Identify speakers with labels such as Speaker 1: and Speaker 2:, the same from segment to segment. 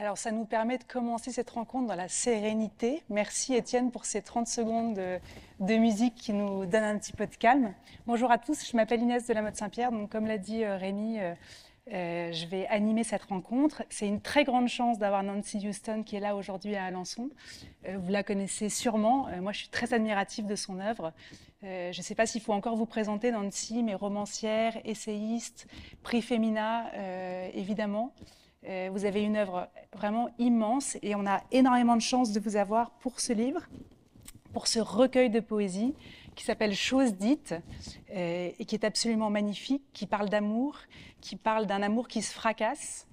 Speaker 1: Alors, ça nous permet de commencer cette rencontre dans la sérénité. Merci, Étienne, pour ces 30 secondes de, musique qui nous donnent un petit peu de calme. Bonjour à tous, je m'appelle Inès de la Motte Saint-Pierre. Donc, comme l'a dit Rémy, euh, Rémi, euh, euh, je vais animer cette rencontre. C'est une très grande chance d'avoir Nancy Houston qui est là aujourd'hui à Alençon. vous la connaissez sûrement. moi, je suis très admirative de son œuvre. je ne sais pas s'il faut encore vous présenter Nancy, mais romancière, essayiste, prix féminin, évidemment. Euh, vous avez une œuvre vraiment immense et on a énormément de chance de vous avoir pour ce livre, pour ce recueil de poésie qui s'appelle Chose dites euh, et qui est absolument magnifique, qui parle d'amour, qui parle d'un amour qui se fracasse.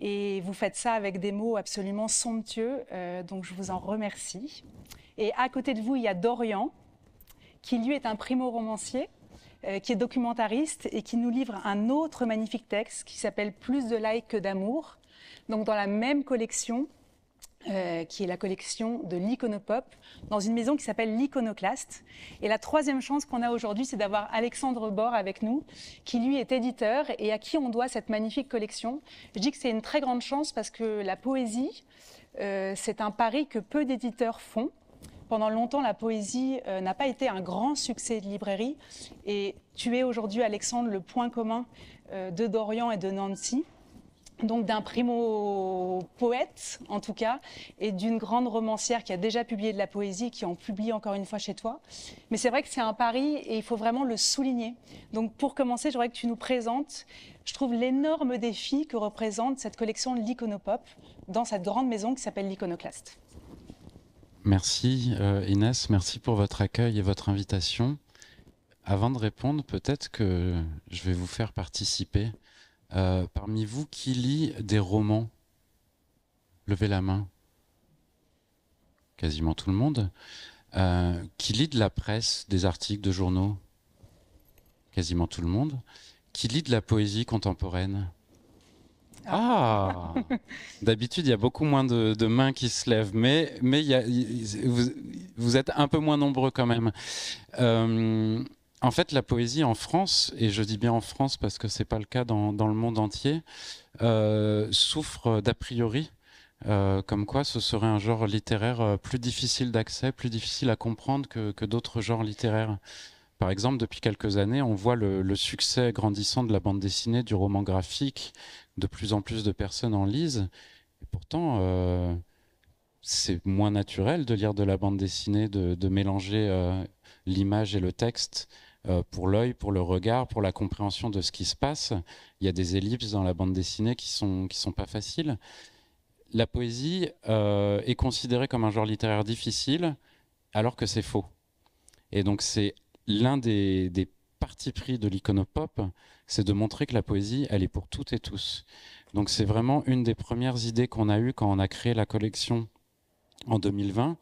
Speaker 1: Et vous faites ça avec des mots absolument somptueux, euh, donc je vous en remercie. Et à côté de vous, il y a Dorian, qui lui est un primo-romancier euh, qui est documentariste et qui nous livre un autre magnifique texte qui s'appelle Plus de like que d'amour, donc dans la même collection. Euh, qui est la collection de l'Iconopop, dans une maison qui s'appelle l'Iconoclaste. Et la troisième chance qu'on a aujourd'hui, c'est d'avoir Alexandre Bor avec nous, qui lui est éditeur et à qui on doit cette magnifique collection. Je dis que c'est une très grande chance parce que la poésie, euh, c'est un pari que peu d'éditeurs font pendant longtemps, la poésie euh, n'a pas été un grand succès de librairie. Et tu es aujourd'hui, Alexandre, le point commun euh, de Dorian et de Nancy. Donc d'un primo poète, en tout cas, et d'une grande romancière qui a déjà publié de la poésie, qui en publie encore une fois chez toi. Mais c'est vrai que c'est un pari et il faut vraiment le souligner. Donc pour commencer, j'aimerais que tu nous présentes, je trouve, l'énorme défi que représente cette collection de l'iconopop dans cette grande maison qui s'appelle l'iconoclaste.
Speaker 2: Merci euh, Inès, merci pour votre accueil et votre invitation. Avant de répondre, peut-être que je vais vous faire participer. Euh, parmi vous, qui lit des romans Levez la main. Quasiment tout le monde. Euh, qui lit de la presse, des articles, de journaux Quasiment tout le monde. Qui lit de la poésie contemporaine ah D'habitude, il y a beaucoup moins de, mains qui se lèvent, mais, vous, êtes un peu moins nombreux quand même. Euh, en fait, la poésie en France, et je dis bien en France parce que ce n'est pas le cas dans, le monde entier, euh, souffre d'a priori. Euh, comme quoi ce serait un genre littéraire plus difficile d'accès, plus difficile à comprendre que, d'autres genres littéraires. Par exemple, depuis quelques années, on voit le, succès grandissant de la bande dessinée, du roman graphique, de plus en plus de personnes en lisent. Et pourtant, euh, c'est moins naturel de lire de la bande dessinée, de, mélanger euh, l'image et le texte euh, pour l'œil, pour le regard, pour la compréhension de ce qui se passe. Il y a des ellipses dans la bande dessinée qui sont qui sont pas faciles. La poésie est considérée comme un genre littéraire difficile, alors que c'est faux. Et donc c'est l'un des, des pris de l'iconopop, c'est de montrer que la poésie, elle est pour toutes et tous. Donc c'est vraiment une des premières idées qu'on a eues quand on a créé la collection en 2020.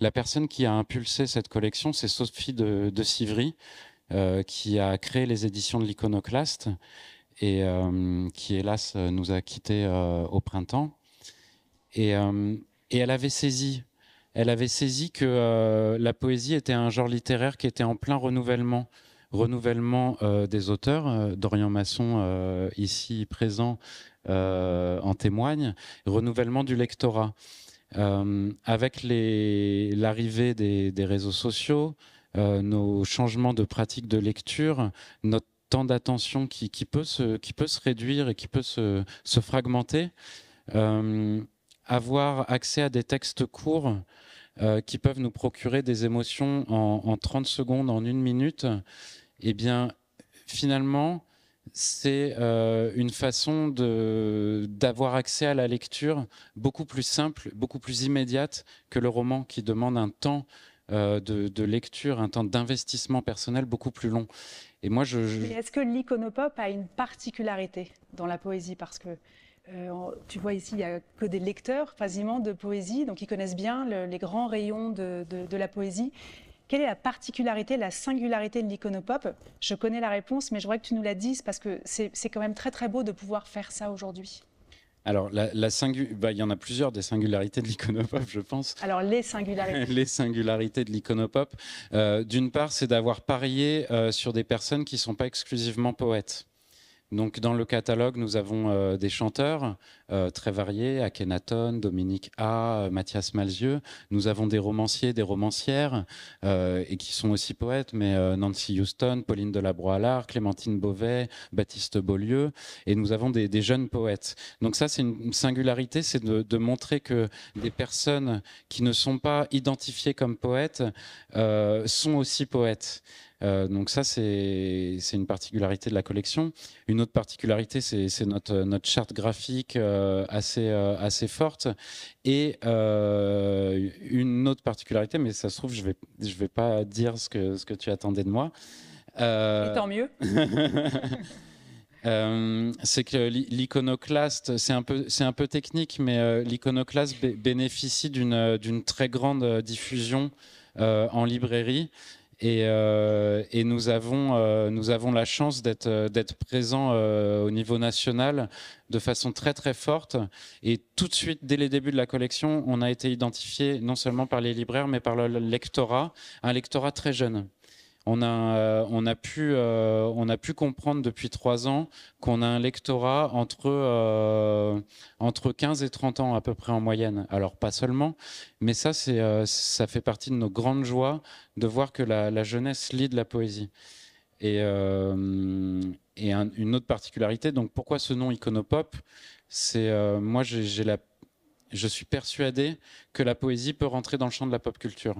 Speaker 2: La personne qui a impulsé cette collection, c'est Sophie de, de euh, qui a créé les éditions de l'Iconoclaste et euh, qui, hélas, nous a quittés euh, au printemps. Et, et, elle avait saisi, elle avait saisi que la poésie était un genre littéraire qui était en plein renouvellement, renouvellement euh, des auteurs. Euh, Dorian Masson, euh, ici présent, en témoigne. Renouvellement du lectorat. avec l'arrivée des, réseaux sociaux, nos changements de pratiques de lecture, notre temps d'attention qui, peut se, réduire et qui peut se, fragmenter, avoir accès à des textes courts, qui peuvent nous procurer des émotions en, en 30 secondes, en une minute, eh bien, finalement, c'est euh, une façon d'avoir accès à la lecture beaucoup plus simple, beaucoup plus immédiate que le roman qui demande un temps euh, de, lecture, un temps d'investissement personnel beaucoup plus long. Et moi, je.
Speaker 1: Est-ce que l'iconopop a une particularité dans la poésie Parce que euh, tu vois ici, il n'y a que des lecteurs quasiment de poésie, donc ils connaissent bien les grands rayons de, de la poésie. Quelle est la particularité, la singularité de l'iconopop Je connais la réponse, mais je voudrais que tu nous la dises parce que c'est quand même très très beau de pouvoir faire ça aujourd'hui.
Speaker 2: Alors, la, bah, il y en a plusieurs des singularités de l'iconopop, je pense.
Speaker 1: Alors, les singularités.
Speaker 2: les singularités de l'iconopop. Euh, d'une part, c'est d'avoir parié euh, sur des personnes qui ne sont pas exclusivement poètes. Donc, dans le catalogue, nous avons euh, des chanteurs euh, très variés, Akhenaton, Dominique A, Mathias Malzieux. Nous avons des romanciers, des romancières, euh, et qui sont aussi poètes, mais Nancy Houston, Pauline Delabroix-Allard, Clémentine Beauvais, Baptiste Beaulieu, et nous avons des, jeunes poètes. Donc ça, c'est une singularité, c'est de, montrer que des personnes qui ne sont pas identifiées comme poètes sont aussi poètes. Euh, donc ça, c'est une particularité de la collection. Une autre particularité, c'est euh, notre, charte graphique euh, assez, assez forte. Et une autre particularité, mais ça se trouve, je ne vais, je vais pas dire ce que, ce que tu attendais de moi. Et tant mieux. c'est que l'iconoclaste, c'est un peu, un peu technique, mais l'iconoclaste bénéficie d'une, d'une très grande diffusion en librairie. Euh, et, nous, avons, euh, nous avons la chance d'être euh, présents au niveau national de façon très très forte. Et tout de suite, dès les débuts de la collection, on a été identifié non seulement par les libraires, mais par le lectorat, un lectorat très jeune. Euh, euh, on a, pu, comprendre depuis trois ans qu'on a un lectorat entre, 15 euh, et 30 ans à peu près en moyenne. Alors pas seulement, mais ça, ça fait partie de nos grandes joies de voir que la, jeunesse lit de la poésie. Et, une autre particularité, donc pourquoi ce nom Iconopop C'est moi, je suis persuadé que la poésie peut rentrer dans le champ de la pop culture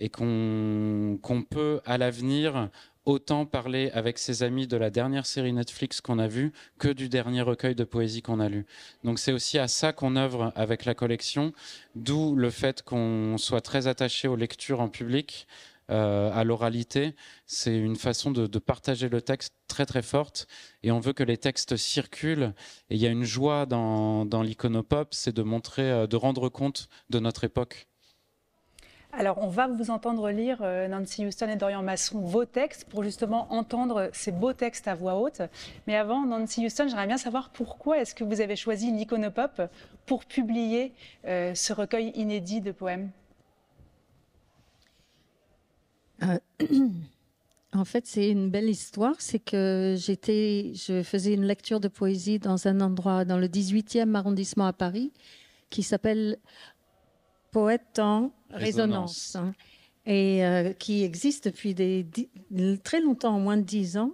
Speaker 2: et qu'on peut à l'avenir autant parler avec ses amis de la dernière série Netflix qu'on a vue que du dernier recueil de poésie qu'on a lu. Donc c'est aussi à ça qu'on œuvre avec la collection, d'où le fait qu'on soit très attaché aux lectures en public, euh, à l'oralité. C'est une façon de, partager le texte très très forte et on veut que les textes circulent. Et il y a une joie dans, dans l'iconopop, c'est de montrer, euh, de rendre compte de notre époque
Speaker 1: alors, on va vous entendre lire, euh, Nancy Houston et Dorian Masson, vos textes pour justement entendre ces beaux textes à voix haute. Mais avant, Nancy Houston, j'aimerais bien savoir pourquoi est-ce que vous avez choisi l'iconopop pour publier euh, ce recueil inédit de poèmes
Speaker 3: euh, En fait, c'est une belle histoire. C'est que j'étais, je faisais une lecture de poésie dans un endroit, dans le 18e arrondissement à Paris, qui s'appelle Poète en résonance, et euh, qui existe depuis très longtemps, moins de dix ans.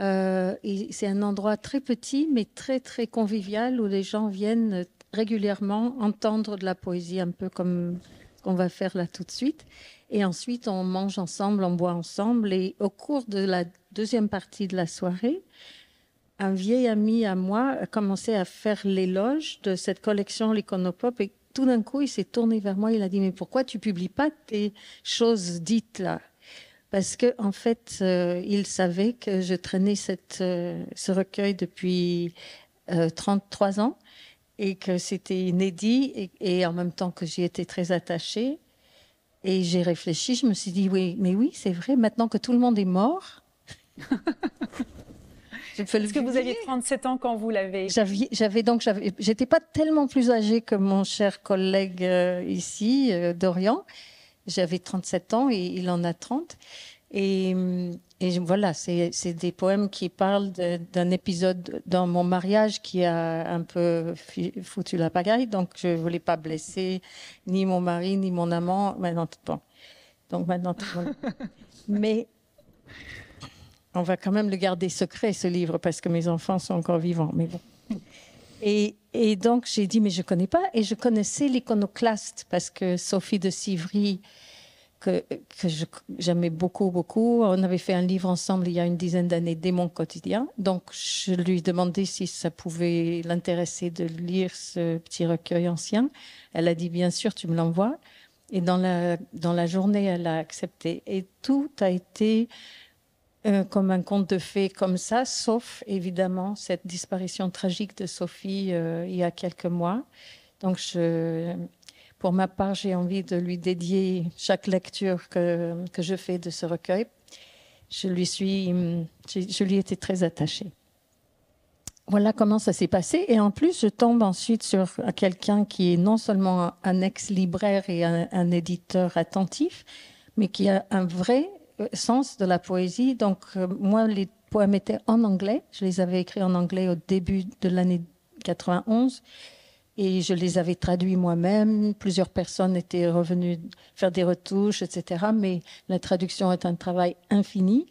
Speaker 3: Euh, c'est un endroit très petit, mais très très convivial où les gens viennent régulièrement entendre de la poésie, un peu comme ce qu'on va faire là tout de suite. Et ensuite, on mange ensemble, on boit ensemble. Et au cours de la deuxième partie de la soirée, un vieil ami à moi a commencé à faire l'éloge de cette collection, L'Iconopope tout d'un coup, il s'est tourné vers moi. Il a dit Mais pourquoi tu publies pas tes choses dites là Parce que en fait, euh, il savait que je traînais euh, ce recueil depuis 33 euh, ans et que c'était inédit et, et, en même temps que j'y étais très attachée. Et j'ai réfléchi. Je me suis dit Oui, mais oui, c'est vrai. Maintenant que tout le monde est mort.
Speaker 1: que vous aviez 37 ans quand vous l'avez.
Speaker 3: J'avais donc, j'étais pas tellement plus âgée que mon cher collègue euh, ici, euh, Dorian. J'avais 37 ans et il en a 30. Et, voilà, c'est des poèmes qui parlent d'un épisode dans mon mariage qui a un peu foutu la pagaille. Donc, je voulais pas blesser ni mon mari, ni mon amant. Maintenant, bon. Donc, maintenant, tout le Mais on va quand même le garder secret, ce livre, parce que mes enfants sont encore vivants. Mais bon. Et, donc, j'ai dit, mais je ne connais pas. Et je connaissais l'iconoclaste, parce que Sophie de Sivry, que, que j'aimais beaucoup, beaucoup, on avait fait un livre ensemble il y a une dizaine d'années, Démon quotidien. Donc, je lui demandais si ça pouvait l'intéresser de lire ce petit recueil ancien. Elle a dit, bien sûr, tu me l'envoies. Et dans la, dans la journée, elle a accepté. Et tout a été euh, comme un conte de fées comme ça, sauf évidemment cette disparition tragique de Sophie euh, il y a quelques mois. Donc, je, pour ma part, j'ai envie de lui dédier chaque lecture que, que, je fais de ce recueil. Je lui suis, je, lui étais très attachée voilà comment ça s'est passé. Et en plus, je tombe ensuite sur quelqu'un qui est non seulement un ex-libraire et un, éditeur attentif, mais qui a un vrai euh, sens de la poésie. Donc, euh, moi, les poèmes étaient en anglais. Je les avais écrits en anglais au début de l'année 91 et je les avais traduits moi-même. Plusieurs personnes étaient revenues faire des retouches, etc. Mais la traduction est un travail infini.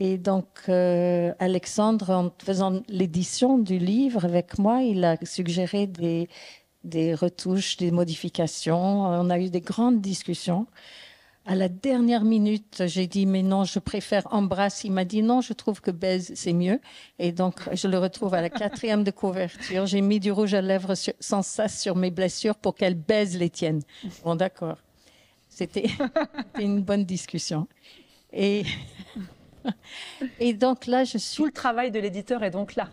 Speaker 3: Et donc, euh, Alexandre, en faisant l'édition du livre avec moi, il a suggéré des, des retouches, des modifications. On a eu des grandes discussions à la dernière minute, j'ai dit, mais non, je préfère embrasse. Il m'a dit, non, je trouve que baise, c'est mieux. Et donc, je le retrouve à la quatrième de couverture. J'ai mis du rouge à lèvres sans sas sur mes blessures pour qu'elle baise les tiennes. Bon, d'accord. C'était une bonne discussion. Et, et donc là,
Speaker 1: je suis... Tout le travail de l'éditeur est donc là.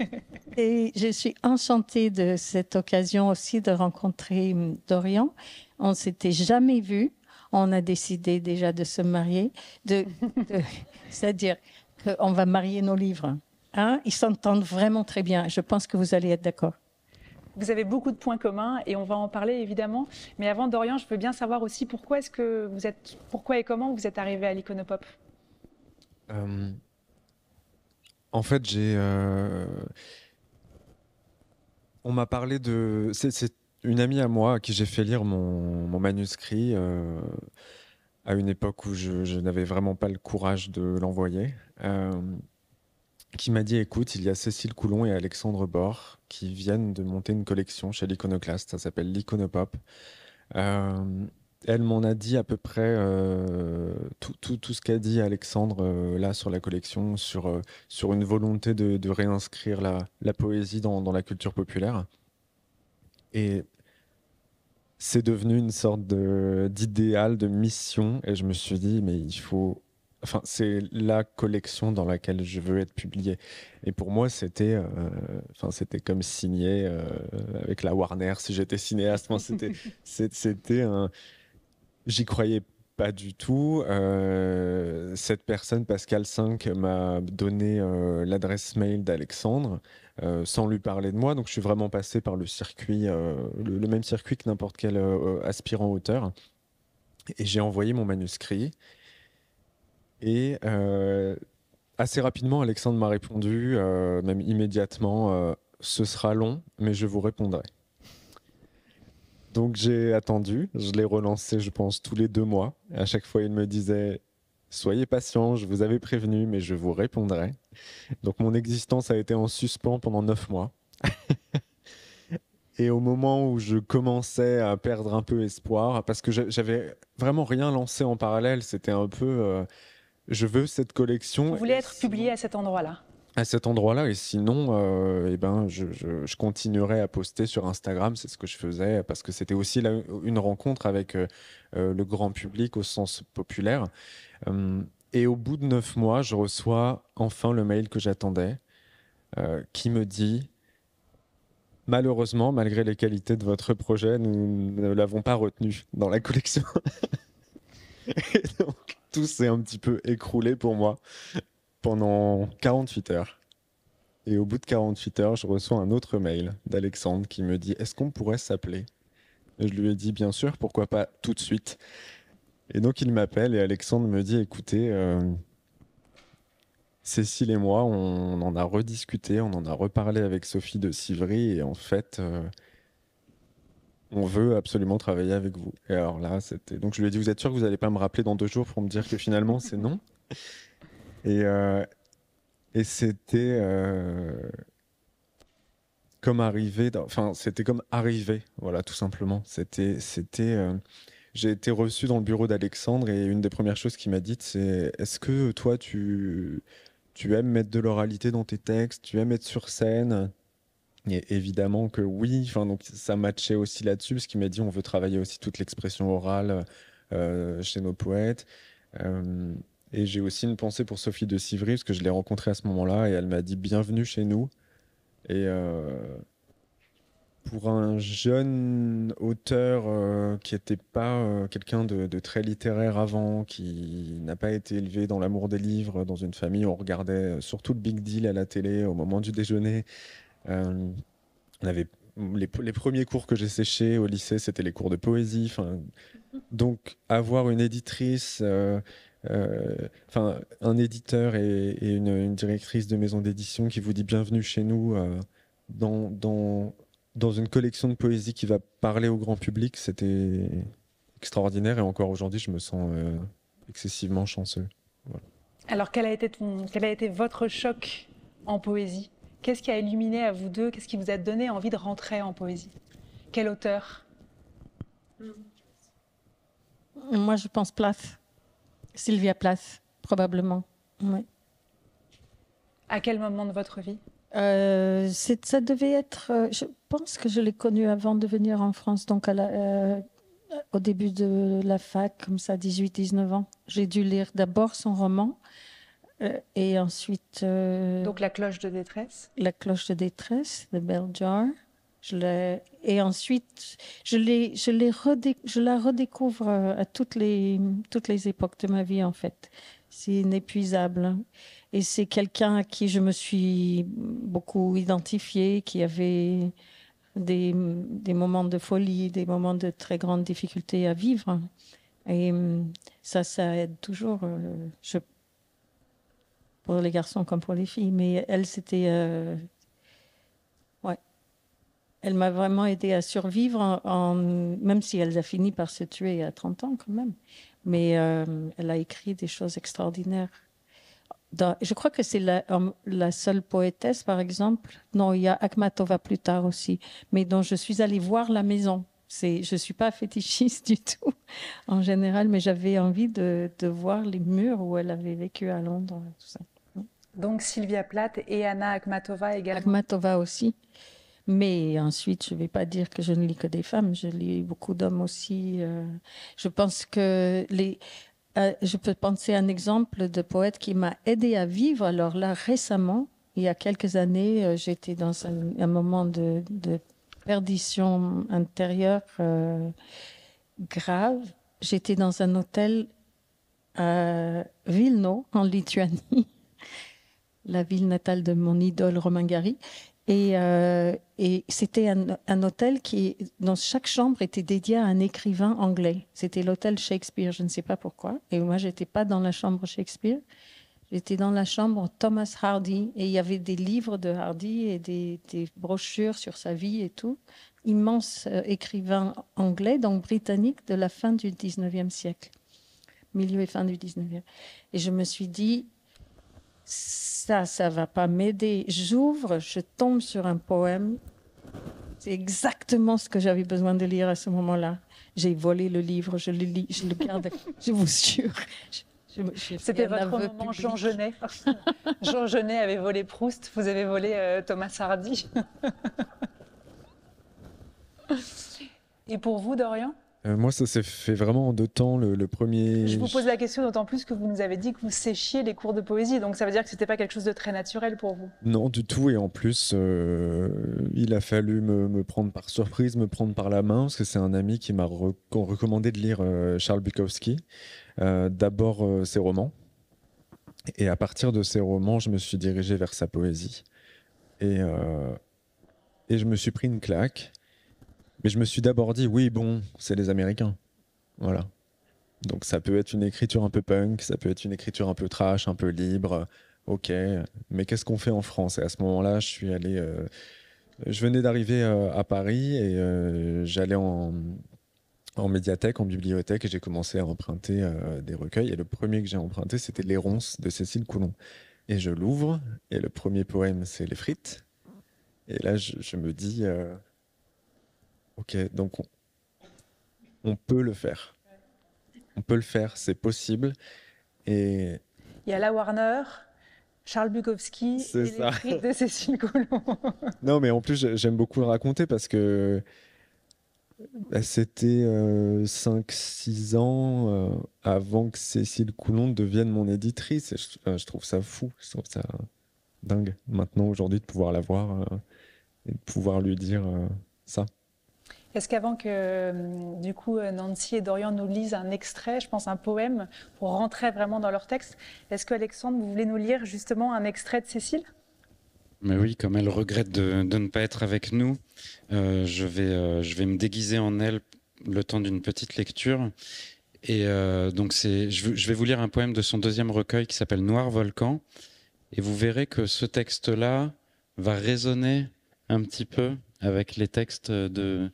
Speaker 3: et je suis enchantée de cette occasion aussi de rencontrer hum, Dorian. On s'était jamais vus on a décidé déjà de se marier, c'est-à-dire qu'on va marier nos livres. Hein? Ils s'entendent vraiment très bien. Je pense que vous allez être d'accord. Vous
Speaker 1: avez beaucoup de points communs et on va en parler évidemment. Mais avant, Dorian, je veux bien savoir aussi pourquoi est que vous êtes, pourquoi et comment vous êtes arrivé à l'iconopop.
Speaker 4: Euh, en fait, j'ai. Euh, on m'a parlé de une amie à moi à qui j'ai fait lire mon, manuscrit euh, à une époque où je, n'avais vraiment pas le courage de l'envoyer, euh, qui m'a dit écoute, il y a Cécile Coulon et Alexandre Bor qui viennent de monter une collection chez l'Iconoclaste, ça s'appelle l'Iconopop. Euh, elle m'en a dit à peu près tout, ce qu'a dit Alexandre là sur la collection, sur, une volonté de, réinscrire la, poésie dans, dans, la culture populaire. Et c'est devenu une sorte d'idéal, de, mission. Et je me suis dit, mais il faut Enfin, c'est la collection dans laquelle je veux être publié. Et pour moi, c'était, euh, enfin, c'était comme signer euh, avec la Warner si j'étais cinéaste. Enfin, c'était, c'était un, j'y croyais pas du tout. Euh, cette personne, Pascal 5, m'a donné l'adresse mail d'Alexandre. Euh, sans lui parler de moi. Donc je suis vraiment passé par le circuit, euh, le, même circuit que n'importe quel euh, aspirant auteur. Et j'ai envoyé mon manuscrit. Et assez rapidement, Alexandre m'a répondu, même immédiatement, ce sera long, mais je vous répondrai. Donc j'ai attendu, je l'ai relancé, je pense, tous les deux mois. À chaque fois, il me disait Soyez patient, je vous avais prévenu, mais je vous répondrai. Donc mon existence a été en suspens pendant neuf mois. Et au moment où je commençais à perdre un peu espoir, parce que j'avais vraiment rien lancé en parallèle, c'était un peu, euh, je veux cette collection. Vous voulez
Speaker 1: être publié à cet endroit-là
Speaker 4: à cet endroit-là. Et sinon, euh, eh ben, je, continuerai à poster sur Instagram. C'est ce que je faisais parce que c'était aussi là une rencontre avec euh, euh, le grand public au sens populaire. et au bout de neuf mois, je reçois enfin le mail que j'attendais qui me dit Malheureusement, malgré les qualités de votre projet, nous ne l'avons pas retenu dans la collection. donc, tout s'est un petit peu écroulé pour moi pendant 48 heures. Et au bout de 48 heures, je reçois un autre mail d'Alexandre qui me dit Est-ce qu'on pourrait s'appeler Je lui ai dit Bien sûr, pourquoi pas tout de suite Et donc il m'appelle et Alexandre me dit Écoutez, euh, Cécile et moi, on, en a rediscuté, on en a reparlé avec Sophie de Sivry et en fait. Euh, on veut absolument travailler avec vous. Et alors là, c'était. Donc je lui ai dit, vous êtes sûr que vous n'allez pas me rappeler dans deux jours pour me dire que finalement c'est non euh, et, c'était euh, comme arrivé, enfin, c'était comme arrivé, voilà, tout simplement. C'était, c'était, euh, j'ai été reçu dans le bureau d'Alexandre et une des premières choses qu'il m'a dites, c'est est-ce que toi, tu, tu aimes mettre de l'oralité dans tes textes, tu aimes être sur scène et évidemment que oui, enfin, donc ça matchait aussi là-dessus, parce qu'il m'a dit on veut travailler aussi toute l'expression orale chez nos poètes. Et j'ai aussi une pensée pour Sophie de Sivry, parce que je l'ai rencontrée à ce moment-là, et elle m'a dit bienvenue chez nous. Et euh, pour un jeune auteur euh, qui n'était pas euh, quelqu'un de, très littéraire avant, qui n'a pas été élevé dans l'amour des livres, dans une famille, on regardait surtout le Big Deal à la télé au moment du déjeuner. on avait les, premiers cours que j'ai séchés au lycée, c'était les cours de poésie. donc avoir une éditrice euh, enfin, un éditeur et, une, directrice de maison d'édition qui vous dit bienvenue chez nous euh, dans, dans, dans une collection de poésie qui va parler au grand public, c'était extraordinaire et encore aujourd'hui, je me sens euh, excessivement chanceux.
Speaker 1: Alors, quel a, été quel a été votre choc en poésie Qu'est-ce qui a illuminé à vous deux Qu'est-ce qui vous a donné envie de rentrer en poésie Quel auteur
Speaker 3: Moi, je pense Plath. Sylvia Place, probablement. oui.
Speaker 1: À quel moment de votre vie
Speaker 3: euh, Ça devait être. Euh, je pense que je l'ai connue avant de venir en France, donc euh, au début de la fac, comme ça, 18-19 ans. J'ai dû lire d'abord son roman. et ensuite. Donc
Speaker 1: La cloche de détresse
Speaker 3: La cloche de détresse, The Bell Jar et ensuite, je, je, la redécouvre euh, à toutes les, toutes les époques de ma vie, en fait. C'est inépuisable. Et c'est quelqu'un à qui je me suis beaucoup identifiée, qui avait des, des, moments de folie, des moments de très grande difficulté à vivre. Et euh, ça, ça aide toujours. Euh, je, pour les garçons comme pour les filles. Mais elle, c'était elle m'a vraiment aidé à survivre, en, même si elle a fini par se tuer à 30 ans quand même. Mais euh, elle a écrit des choses extraordinaires. Dans, je crois que c'est la, seule poétesse, par exemple. Non, il y a Akhmatova plus tard aussi, mais dont je suis allée voir la maison. C'est, je suis pas fétichiste du tout en général, mais j'avais envie de, de voir les murs où elle avait vécu à Londres, tout ça. Donc Sylvia
Speaker 1: Plath et Anna Akhmatova également.
Speaker 3: Akhmatova aussi. Mais ensuite, je ne vais pas dire que je ne lis que des femmes, je lis beaucoup d'hommes aussi. Euh. je pense que les, euh, je peux penser à un exemple de poète qui m'a aidé à vivre. Alors là, récemment, il y a quelques années, euh, j'étais dans un, moment de, perdition intérieure grave. J'étais dans un hôtel à Vilno, en Lituanie, la ville natale de mon idole Romain Gary. Et, euh, et c'était un, hôtel qui, dans chaque chambre, était dédié à un écrivain anglais. C'était l'hôtel Shakespeare, je ne sais pas pourquoi. Et moi, j'étais pas dans la chambre Shakespeare. J'étais dans la chambre Thomas Hardy. Et il y avait des livres de Hardy et des, brochures sur sa vie et tout. Immense euh, écrivain anglais, donc britannique, de la fin du 19e siècle. Milieu et fin du 19e. Et je me suis dit, ça, ça va pas m'aider. J'ouvre, je tombe sur un poème. C'est exactement ce que j'avais besoin de lire à ce moment-là. J'ai volé le livre, je le lis, je le garde, je vous jure. C'était votre moment Jean Genet.
Speaker 1: Jean Genet avait volé Proust, vous avez volé euh, Thomas Hardy. Et pour vous, Dorian
Speaker 4: euh, moi, ça s'est fait vraiment en deux temps. Le, premier. Je vous pose
Speaker 1: la question d'autant plus que vous nous avez dit que vous séchiez les cours de poésie, donc ça veut dire que ce c'était pas quelque chose de très naturel pour vous.
Speaker 4: Non, du tout. Et en plus, euh, il a fallu me, prendre par surprise, me prendre par la main, parce que c'est un ami qui m'a recommandé de lire euh, Charles Bukowski. D'abord ses romans, et à partir de ses romans, je me suis dirigé vers sa poésie. Et et je me suis pris une claque. Mais je me suis d'abord dit, oui, bon, c'est les Américains. Voilà. Donc ça peut être une écriture un peu punk, ça peut être une écriture un peu trash, un peu libre. Ok, mais qu'est-ce qu'on fait en France Et à ce moment-là, je suis allé. Euh, je venais d'arriver euh, à Paris et euh, j'allais en, en médiathèque, en bibliothèque, et j'ai commencé à emprunter des recueils. Et le premier que j'ai emprunté, c'était Les Ronces de Cécile Coulon. Et je l'ouvre, et le premier poème, c'est Les Frites. Et là, je, je me dis, Ok, donc on, peut le faire. On peut le faire, c'est possible. Et
Speaker 1: il y a la Warner, Charles Bukowski et de Cécile Coulon.
Speaker 4: non, mais en plus, j'aime beaucoup le raconter parce que bah, c'était 5-6 euh, ans euh, avant que Cécile Coulon devienne mon éditrice. Euh, je, trouve ça fou, je trouve ça dingue maintenant aujourd'hui de pouvoir la voir et de pouvoir lui dire ça.
Speaker 1: Est-ce qu'avant que hum, du coup euh, Nancy et Dorian nous lisent un extrait, je pense un poème, pour rentrer vraiment dans leur texte, est-ce que Alexandre, vous voulez nous lire justement un extrait de Cécile
Speaker 2: mais oui, comme elle regrette de, ne pas être avec nous, euh, je, vais, euh, je vais me déguiser en elle le temps d'une petite lecture. Et donc, c'est, je, je, vais vous lire un poème de son deuxième recueil qui s'appelle Noir Volcan. Et vous verrez que ce texte-là va résonner un petit peu avec les textes de,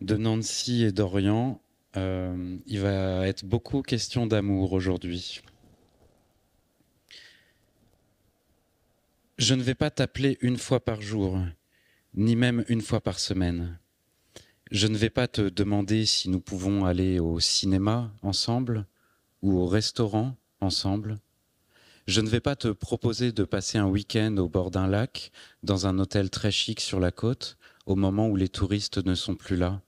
Speaker 2: Nancy et d'Orient. Euh, il va être beaucoup question d'amour aujourd'hui. Je ne vais pas t'appeler une fois par jour, ni même une fois par semaine. Je ne vais pas te demander si nous pouvons aller au cinéma ensemble ou au restaurant ensemble. Je ne vais pas te proposer de passer un week-end au bord d'un lac, dans un hôtel très chic sur la côte, au moment où les touristes ne sont plus là.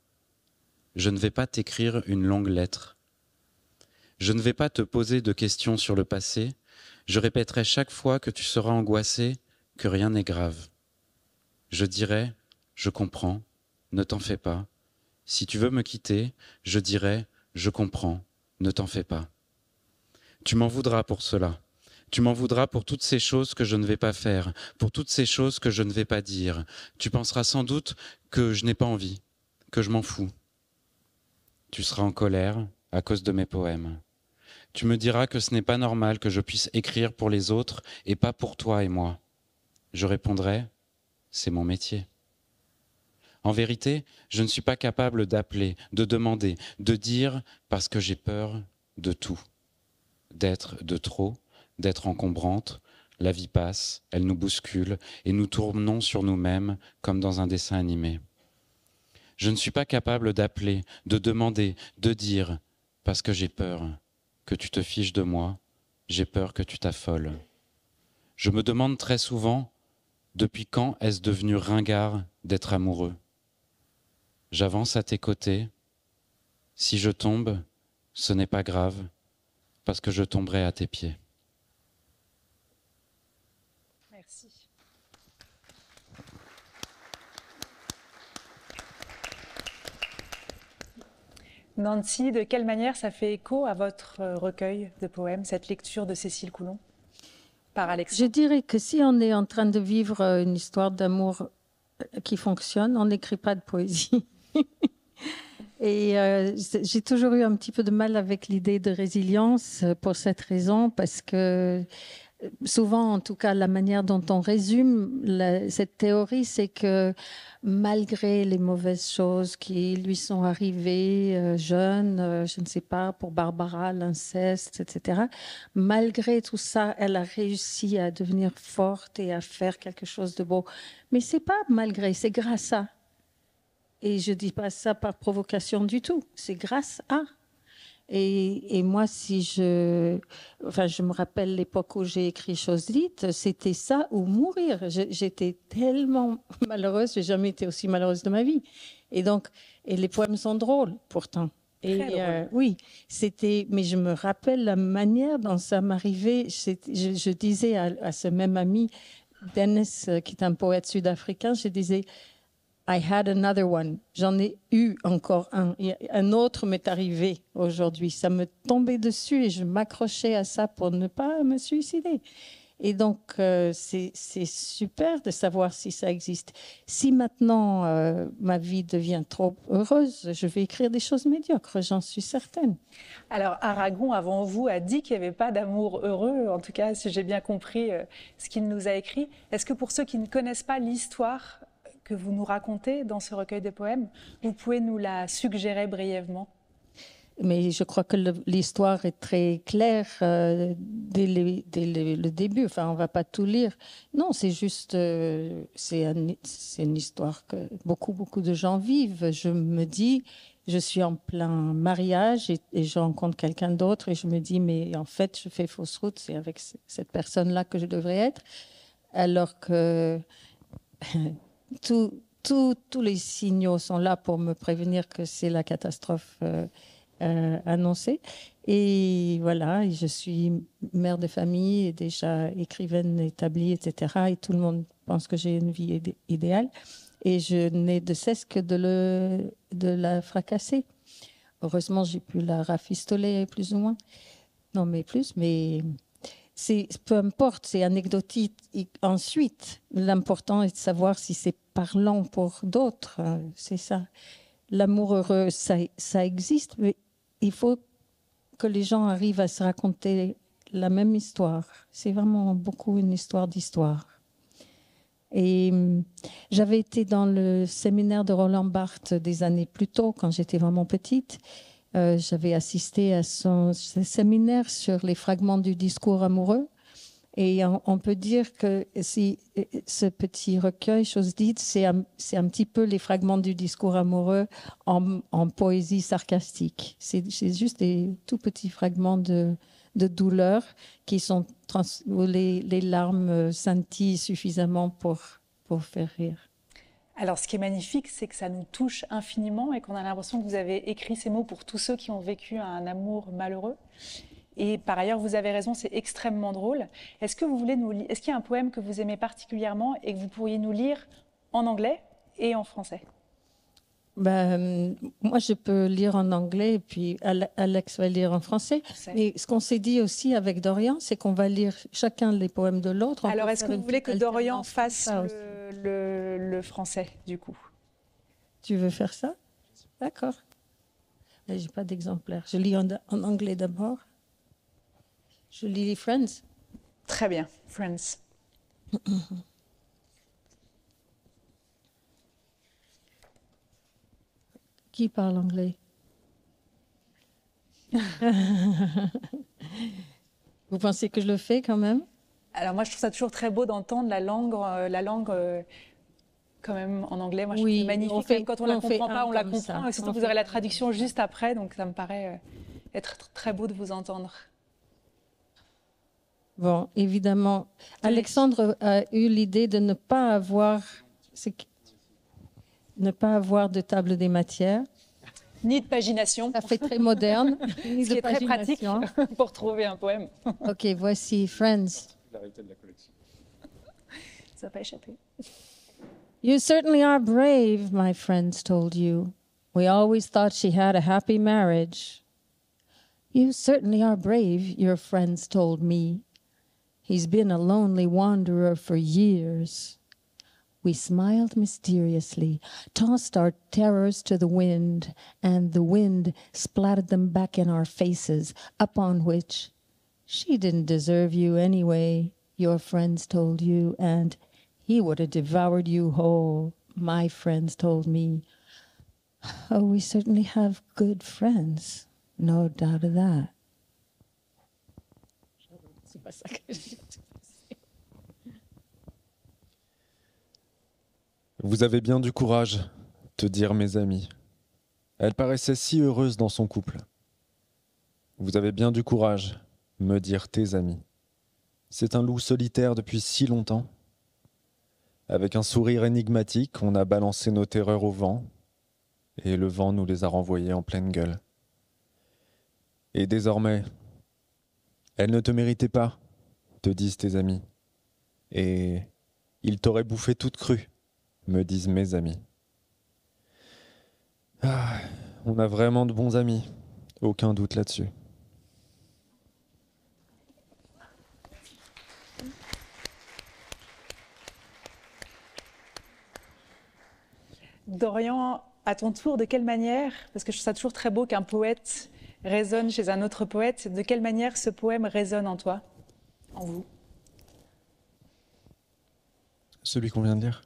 Speaker 2: Je ne vais pas t'écrire une longue lettre. Je ne vais pas te poser de questions sur le passé. Je répéterai chaque fois que tu seras angoissé que rien n'est grave. Je dirai, je comprends, ne t'en fais pas. Si tu veux me quitter, je dirai, je comprends, ne t'en fais pas. Tu m'en voudras pour cela. Tu m'en voudras pour toutes ces choses que je ne vais pas faire, pour toutes ces choses que je ne vais pas dire. Tu penseras sans doute que je n'ai pas envie, que je m'en fous. Tu seras en colère à cause de mes poèmes. Tu me diras que ce n'est pas normal que je puisse écrire pour les autres et pas pour toi et moi. Je répondrai, c'est mon métier. En vérité, je ne suis pas capable d'appeler, de demander, de dire, parce que j'ai peur de tout, d'être de trop, d'être encombrante, la vie passe, elle nous bouscule et nous tournons sur nous-mêmes comme dans un dessin animé. Je ne suis pas capable d'appeler, de demander, de dire, parce que j'ai peur que tu te fiches de moi, j'ai peur que tu t'affoles. Je me demande très souvent, depuis quand est-ce devenu ringard d'être amoureux J'avance à tes côtés. Si je tombe, ce n'est pas grave, parce que je tomberai à tes pieds.
Speaker 1: Nancy, de quelle manière ça fait écho à votre
Speaker 3: euh, recueil de poèmes, cette lecture de Cécile Coulon par Alex Je dirais que si on est en train de vivre euh, une histoire d'amour euh, qui fonctionne, on n'écrit pas de poésie. Et j'ai toujours eu un petit peu de mal avec l'idée de résilience pour cette raison, parce que souvent, en tout cas, la manière dont on résume cette théorie, c'est que malgré les mauvaises choses qui lui sont arrivées euh, jeune, euh, je ne sais pas, pour Barbara, l'inceste, etc., malgré tout ça, elle a réussi à devenir forte et à faire quelque chose de beau. Mais c'est pas malgré, c'est grâce à. Et je dis pas ça par provocation du tout. C'est grâce à. Et, moi, si je, enfin, je me rappelle l'époque où j'ai écrit dite, c'était ça ou mourir. J'étais tellement malheureuse, j'ai jamais été aussi malheureuse de ma vie. Et donc, et les poèmes sont drôles pourtant. Et euh, oui, c'était. Mais je me rappelle la manière dont ça m'arrivait. Je, disais à, à, ce même ami, Dennis, euh, qui est un poète sud-africain, je disais, I had another one. J'en ai eu encore un. Un autre m'est arrivé aujourd'hui. Ça me tombait dessus et je m'accrochais à ça pour ne pas me suicider. Et donc, euh, c'est super de savoir si ça existe. Si maintenant euh, ma vie devient trop heureuse, je vais écrire des choses médiocres, j'en suis certaine. Alors, Aragon,
Speaker 1: avant vous, a dit qu'il n'y avait pas d'amour heureux, en tout cas, si j'ai bien compris euh, ce qu'il nous a écrit. Est-ce que pour ceux qui ne connaissent pas l'histoire que vous nous racontez dans ce recueil de poèmes. Vous pouvez nous la suggérer brièvement
Speaker 3: mais je crois que l'histoire est très claire euh, dès, le début. Enfin, on ne va pas tout lire. Non, c'est juste, euh, c'est une histoire que beaucoup, beaucoup de gens vivent. Je me dis, je suis en plein mariage et, et je rencontre quelqu'un d'autre et je me dis, mais en fait, je fais fausse route, c'est avec cette personne-là que je devrais être. Alors que tous les signaux sont là pour me prévenir que c'est la catastrophe euh, euh, annoncée. Et voilà, je suis mère de famille, et déjà écrivaine établie, etc. Et tout le monde pense que j'ai une vie idéale. Et je n'ai de cesse que de, le, de la fracasser. Heureusement, j'ai pu la rafistoler plus ou moins. Non, mais plus, mais c'est peu importe, c'est anecdotique. ensuite, l'important est de savoir si c'est parlant pour d'autres. Euh, c'est ça. L'amour heureux, ça, ça existe, mais il faut que les gens arrivent à se raconter la même histoire. C'est vraiment beaucoup une histoire d'histoire. Et euh, j'avais été dans le séminaire de Roland Barthes des années plus tôt, quand j'étais vraiment petite. Euh, j'avais assisté à son, séminaire sur les fragments du discours amoureux. Et on, peut dire que si, ce petit recueil, chose dite, c'est un, petit peu les fragments du discours amoureux en, poésie sarcastique. C'est juste des tout petits fragments de, douleur qui sont où les, larmes scintillent suffisamment pour, pour faire rire.
Speaker 1: Alors, ce qui est magnifique, c'est que ça nous touche infiniment et qu'on a l'impression que vous avez écrit ces mots pour tous ceux qui ont vécu un amour malheureux. Et par ailleurs, vous avez raison, c'est extrêmement drôle. Est-ce que vous voulez nous, est-ce qu'il y a un poème que vous aimez particulièrement et que vous pourriez nous lire en anglais et en français?
Speaker 3: ben, euh, moi, je peux lire en anglais et puis Alex va lire en français. Mais ce qu'on s'est dit aussi avec Dorian, c'est qu'on va lire chacun les poèmes de l'autre. Alors, est-ce que vous voulez que
Speaker 1: Dorian fasse le, français, du coup
Speaker 3: Tu veux faire ça D'accord. Je n'ai pas d'exemplaire. Je lis en, en anglais d'abord. Je lis Friends. Très bien, Friends. Qui parle anglais Vous pensez que je le fais quand même
Speaker 1: Alors moi, je trouve ça toujours très beau d'entendre la langue, euh, la langue euh, quand même en anglais. Moi, je oui, trouve magnifique. quand on, ne la comprend pas, on la comprend. Sinon, vous aurez la traduction juste après, donc ça me paraît euh, être très beau de vous entendre.
Speaker 3: Bon, évidemment, Alexandre a eu l'idée de ne pas avoir ne pas avoir de table des matières. Ni de pagination. Ça fait très moderne. Ce qui est très pratique
Speaker 1: pour trouver un poème.
Speaker 3: ok, voici Friends.
Speaker 1: de la Ça pas échappé.
Speaker 3: You certainly are brave, my friends told you. We always thought she had a happy marriage. You certainly are brave, your friends told me. He's been a lonely wanderer for years. We smiled mysteriously, tossed our terrors to the wind, and the wind splattered them back in our faces, upon which, she didn't deserve you anyway, your friends told you, and he would have devoured you whole, my friends told me. Oh, we certainly have good friends, no doubt of that.
Speaker 4: Vous avez bien du courage, te dire mes amis. Elle paraissait si heureuse dans son couple. Vous avez bien du courage, me dire tes amis. C'est un loup solitaire depuis si longtemps. Avec un sourire énigmatique, on a balancé nos terreurs au vent, et le vent nous les a renvoyées en pleine gueule. Et désormais, elle ne te méritait pas, te disent tes amis, et il t'aurait bouffé toute crue me disent mes amis. Ah, on a vraiment de bons amis, aucun doute là-dessus.
Speaker 1: Dorian, à ton tour, de quelle manière, parce que je trouve ça toujours très beau qu'un poète résonne chez un autre poète, de quelle manière ce poème résonne en toi, en vous
Speaker 4: Celui qu'on vient de lire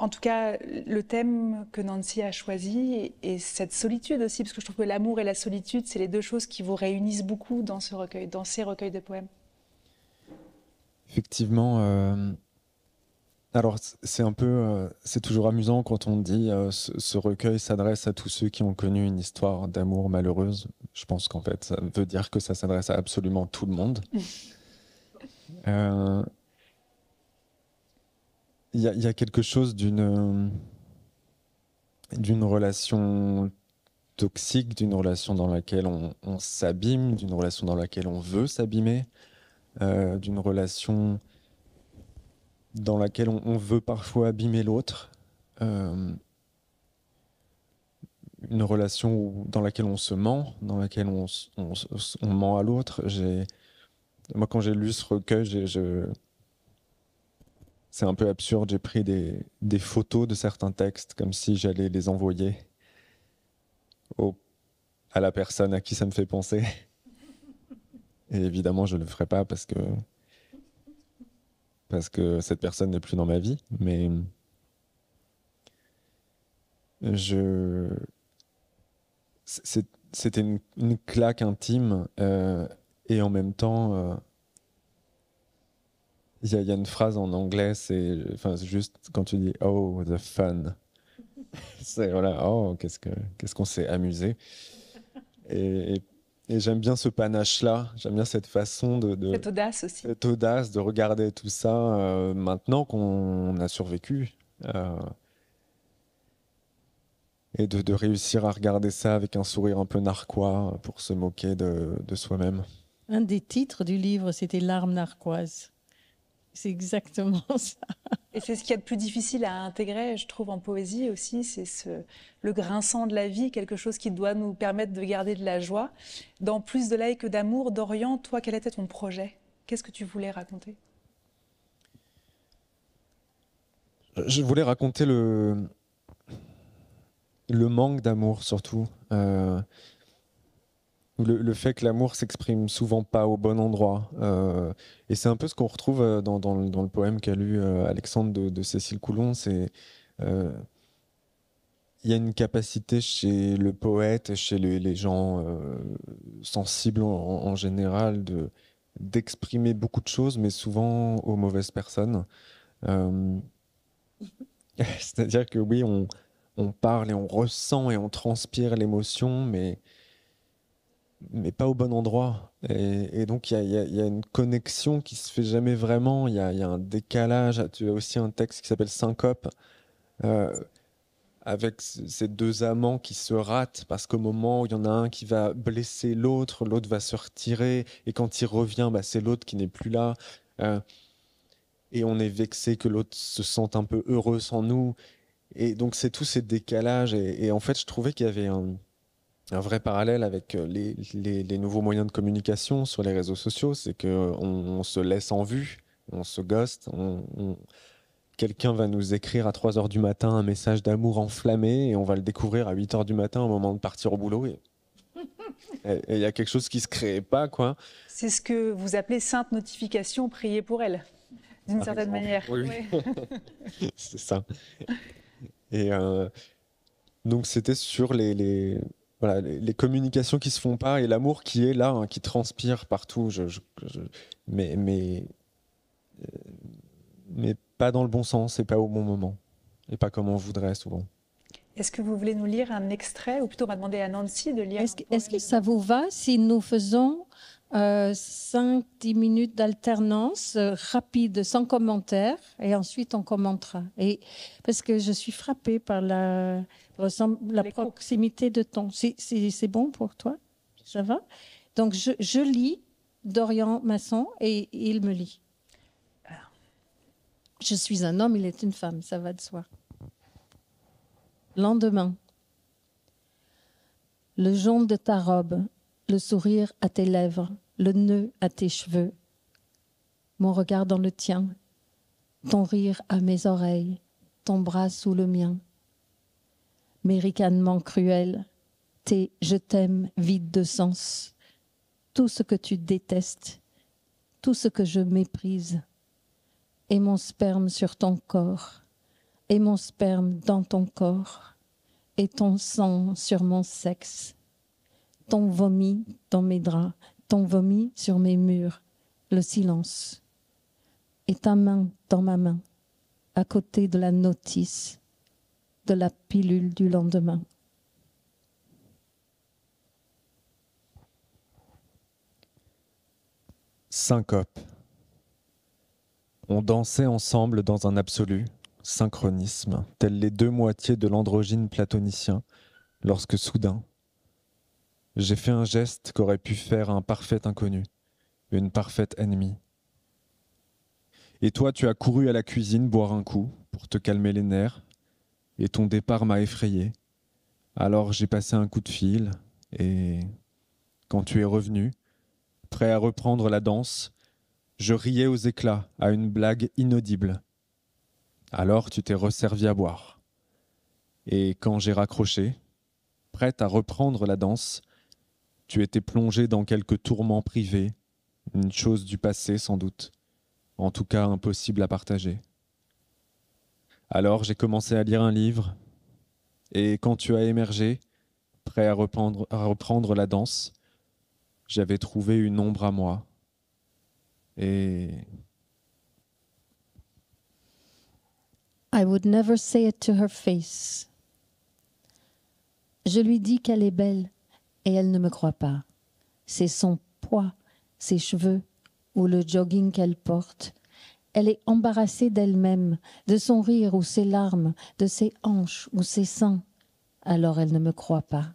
Speaker 1: en tout cas, le thème que Nancy a choisi et cette solitude aussi, parce que je trouve que l'amour et la solitude, c'est les deux choses qui vous réunissent beaucoup dans, ce recueil, dans ces recueils de poèmes.
Speaker 4: Effectivement. Euh, alors, c'est un peu, euh, c'est toujours amusant quand on dit euh, ce, recueil s'adresse à tous ceux qui ont connu une histoire d'amour malheureuse. Je pense qu'en fait, ça veut dire que ça s'adresse à absolument tout le monde. il y, a quelque chose d'une euh, d'une relation toxique, d'une relation dans laquelle on, s'abîme, d'une relation dans laquelle on veut s'abîmer, euh, d'une relation dans laquelle on, veut parfois abîmer l'autre, euh, une relation dans laquelle on se ment, dans laquelle on, on ment à l'autre. Moi, quand j'ai lu ce recueil, je c'est un peu absurde. J'ai pris des, photos de certains textes comme si j'allais les envoyer au, à la personne à qui ça me fait penser. Et évidemment, je ne le ferai pas parce que, parce que cette personne n'est plus dans ma vie. Mais je. C'était une, claque intime euh, et en même temps. Euh, il y, a une phrase en anglais, c'est enfin, juste quand tu dis Oh, the fun. c'est voilà, oh, qu'est-ce qu'on s'est amusé. Et, j'aime bien ce panache-là, j'aime bien cette façon de, Cette
Speaker 1: audace aussi. Cette
Speaker 4: audace de regarder tout ça euh, maintenant qu'on a survécu. Euh, et de, réussir à regarder ça avec un sourire un peu narquois euh, pour se moquer de, de soi-même.
Speaker 3: Un des titres du livre, c'était L'arme narquoise. C'est exactement ça. Et c'est ce qu'il y a de plus difficile à intégrer, je trouve, en poésie aussi, c'est ce, le
Speaker 1: grinçant de la vie, quelque chose qui doit nous permettre de garder de la joie. Dans Plus de l'ail que d'amour, Dorian, toi, quel était ton projet Qu'est-ce que tu voulais raconter
Speaker 4: Je voulais raconter le, le manque d'amour, surtout. Euh, le, fait que l'amour s'exprime souvent pas au bon endroit. Euh, et c'est un peu ce qu'on retrouve euh, dans, le poème qu'a lu euh, Alexandre de, Cécile Coulon. C'est il y a une capacité chez le poète, chez les, gens sensibles en, général, d'exprimer beaucoup de choses, mais souvent aux mauvaises personnes. C'est-à-dire que oui, on parle et on ressent et on transpire l'émotion, mais mais pas au bon endroit. Et, donc, il y, a, une connexion qui se fait jamais vraiment. Il y, a, un décalage. Ah, tu as aussi un texte qui s'appelle Syncope, euh, avec ces deux amants qui se ratent parce qu'au moment où il y en a un qui va blesser l'autre, l'autre va se retirer. Et quand il revient, bah, c'est l'autre qui n'est plus là. Euh, et on est vexé que l'autre se sente un peu heureux sans nous. Et donc, c'est tous ces décalages. Et, et en fait, je trouvais qu'il y avait un un vrai parallèle avec euh, les, nouveaux moyens de communication sur les réseaux sociaux, c'est qu'on on se laisse en vue, on se ghost, quelqu'un va nous écrire à 3 heures du matin un message d'amour enflammé et on va le découvrir à 8 heures du matin au moment de partir au boulot. Et... Il y a quelque chose qui se créait pas, quoi.
Speaker 1: C'est ce que vous appelez sainte notification, prier pour elle, d'une certaine manière. Oui,
Speaker 4: c'est ça. Et euh, donc c'était sur les, voilà, les, communications qui se font pas et l'amour qui est là, hein, qui transpire partout. Je, mais, mais, euh, mais pas dans le bon sens et pas au bon moment et pas comme on voudrait souvent.
Speaker 1: Est-ce que vous voulez nous lire un
Speaker 3: extrait ou plutôt on va demander à Nancy de lire Est-ce que, ça vous va si nous faisons 5-10 euh, minutes d'alternance euh, rapide, sans commentaire, et ensuite on commentera et, Parce que je suis frappée par la ressemble la proximité de ton. C'est bon pour toi Ça va Donc je, lis Dorian Masson et, il me lit. Ah. je suis un homme, il est une femme, ça va de soi. Lendemain, le jaune de ta robe, le sourire à tes lèvres, le nœud à tes cheveux, mon regard dans le tien, ton rire à mes oreilles, ton bras sous le mien mes ricanements cruels, tes je t'aime vide de sens, tout ce que tu détestes, tout ce que je méprise, et mon sperme sur ton corps, et mon sperme dans ton corps, et ton sang sur mon sexe, ton vomi dans mes draps, ton vomi sur mes murs, le silence, et ta main dans ma main, à côté de la notice, de la pilule du lendemain.
Speaker 4: Syncope. On dansait ensemble dans un absolu, synchronisme, tels les deux moitiés de l'androgyne platonicien, lorsque soudain, j'ai fait un geste qu'aurait pu faire un parfait inconnu, une parfaite ennemie. Et toi, tu as couru à la cuisine boire un coup pour te calmer les nerfs, et ton départ m'a effrayé. Alors j'ai passé un coup de fil, et quand tu es revenu, prêt à reprendre la danse, je riais aux éclats à une blague inaudible. Alors tu t'es resservi à boire. Et quand j'ai raccroché, prête à reprendre la danse, tu étais plongé dans quelques tourments privés, une chose du passé sans doute, en tout cas impossible à partager. Alors j'ai commencé à lire un livre, et quand tu as émergé, prêt à reprendre, à reprendre la danse, j'avais trouvé une ombre à moi. Et
Speaker 3: I would never say it to her face. Je lui dis qu'elle est belle et elle ne me croit pas. C'est son poids, ses cheveux ou le jogging qu'elle porte elle est embarrassée d'elle-même, de son rire ou ses larmes, de ses hanches ou ses seins. Alors elle ne me croit pas.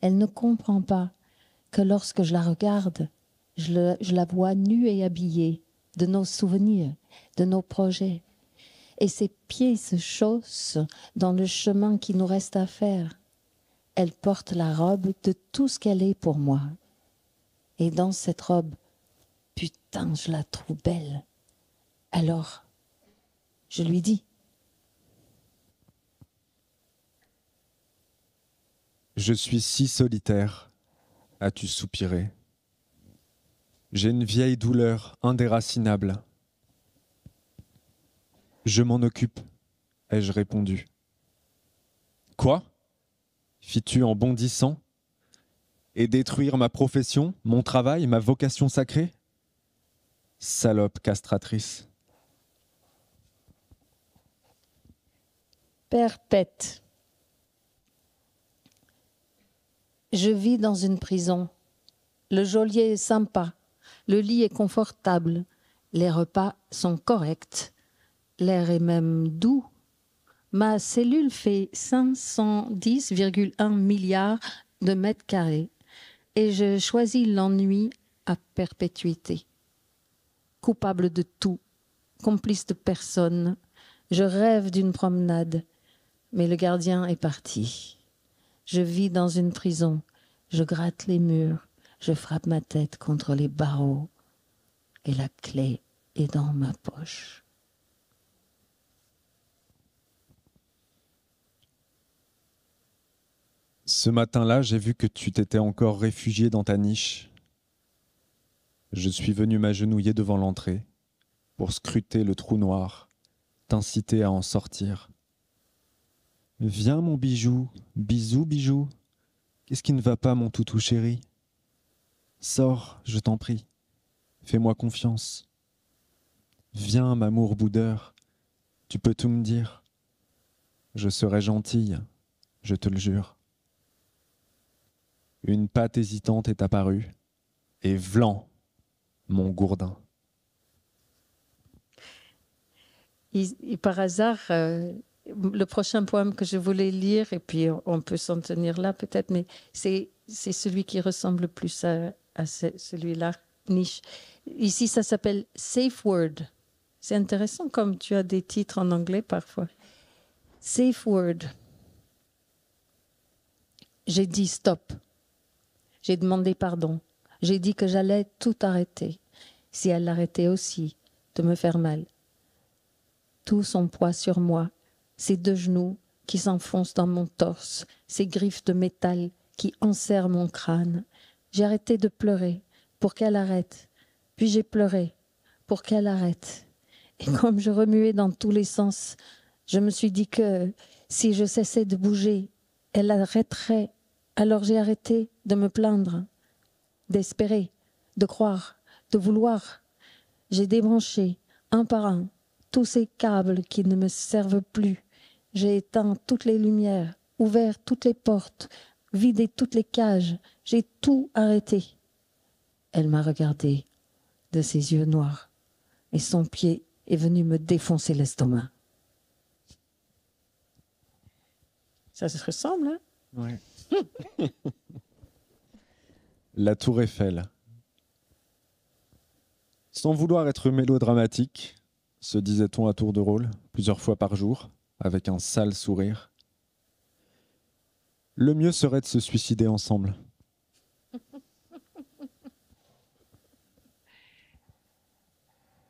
Speaker 3: Elle ne comprend pas que lorsque je la regarde, je, la vois nue et habillée de nos souvenirs, de nos projets. Et ses pieds se chaussent dans le chemin qui nous reste à faire. Elle porte la robe de tout ce qu'elle est pour moi. Et dans cette robe, putain, je la trouve belle. Alors, je lui dis.
Speaker 4: Je suis si solitaire, as-tu soupiré. J'ai une vieille douleur indéracinable. Je m'en occupe, ai-je répondu. Quoi fis-tu en bondissant Et détruire ma profession, mon travail, ma vocation sacrée Salope castratrice.
Speaker 3: perpète. Je vis dans une prison. Le geôlier est sympa. Le lit est confortable. Les repas sont corrects. L'air est même doux. Ma cellule fait 510,1 milliards de mètres carrés et je choisis l'ennui à perpétuité. Coupable de tout, complice de personne, je rêve d'une promenade, mais le gardien est parti. Je vis dans une prison, je gratte les murs, je frappe ma tête contre les barreaux, et la clé est dans ma poche.
Speaker 4: Ce matin-là, j'ai vu que tu t'étais encore réfugié dans ta niche. Je suis venu m'agenouiller devant l'entrée pour scruter le trou noir, t'inciter à en sortir. Viens mon bijou, bisou bijou. Qu'est-ce qui ne va pas mon toutou chéri Sors, je t'en prie. Fais-moi confiance. Viens, m'amour boudeur, tu peux tout me dire. Je serai gentille, je te le jure. Une patte hésitante est apparue, et vlan, mon gourdin.
Speaker 3: Et, par hasard, euh, le prochain poème que je voulais lire, et puis on peut s'en tenir là peut-être, mais c'est celui qui ressemble plus à, celui-là, niche. Ici, ça s'appelle Safe Word. C'est intéressant comme tu as des titres en anglais parfois. Safe Word. J'ai dit stop. J'ai demandé pardon. J'ai dit que j'allais tout arrêter, si elle l'arrêtait aussi, de me faire mal. Tout son poids sur moi, ces deux genoux qui s'enfoncent dans mon torse, ces griffes de métal qui enserrent mon crâne. J'ai arrêté de pleurer pour qu'elle arrête, puis j'ai pleuré pour qu'elle arrête. Et comme je remuais dans tous les sens, je me suis dit que si je cessais de bouger, elle arrêterait. Alors j'ai arrêté de me plaindre, d'espérer, de croire, de vouloir. J'ai débranché, un par un, tous ces câbles qui ne me servent plus j'ai éteint toutes les lumières, ouvert toutes les portes, vidé toutes les cages. J'ai tout arrêté. Elle m'a regardé de ses yeux noirs et son pied est venu me défoncer l'estomac. Ça se ressemble, hein Ouais.
Speaker 4: La tour Eiffel. Sans vouloir être mélodramatique, se disait-on à tour de rôle, plusieurs fois par jour, avec un sale sourire. Le mieux serait de se suicider ensemble.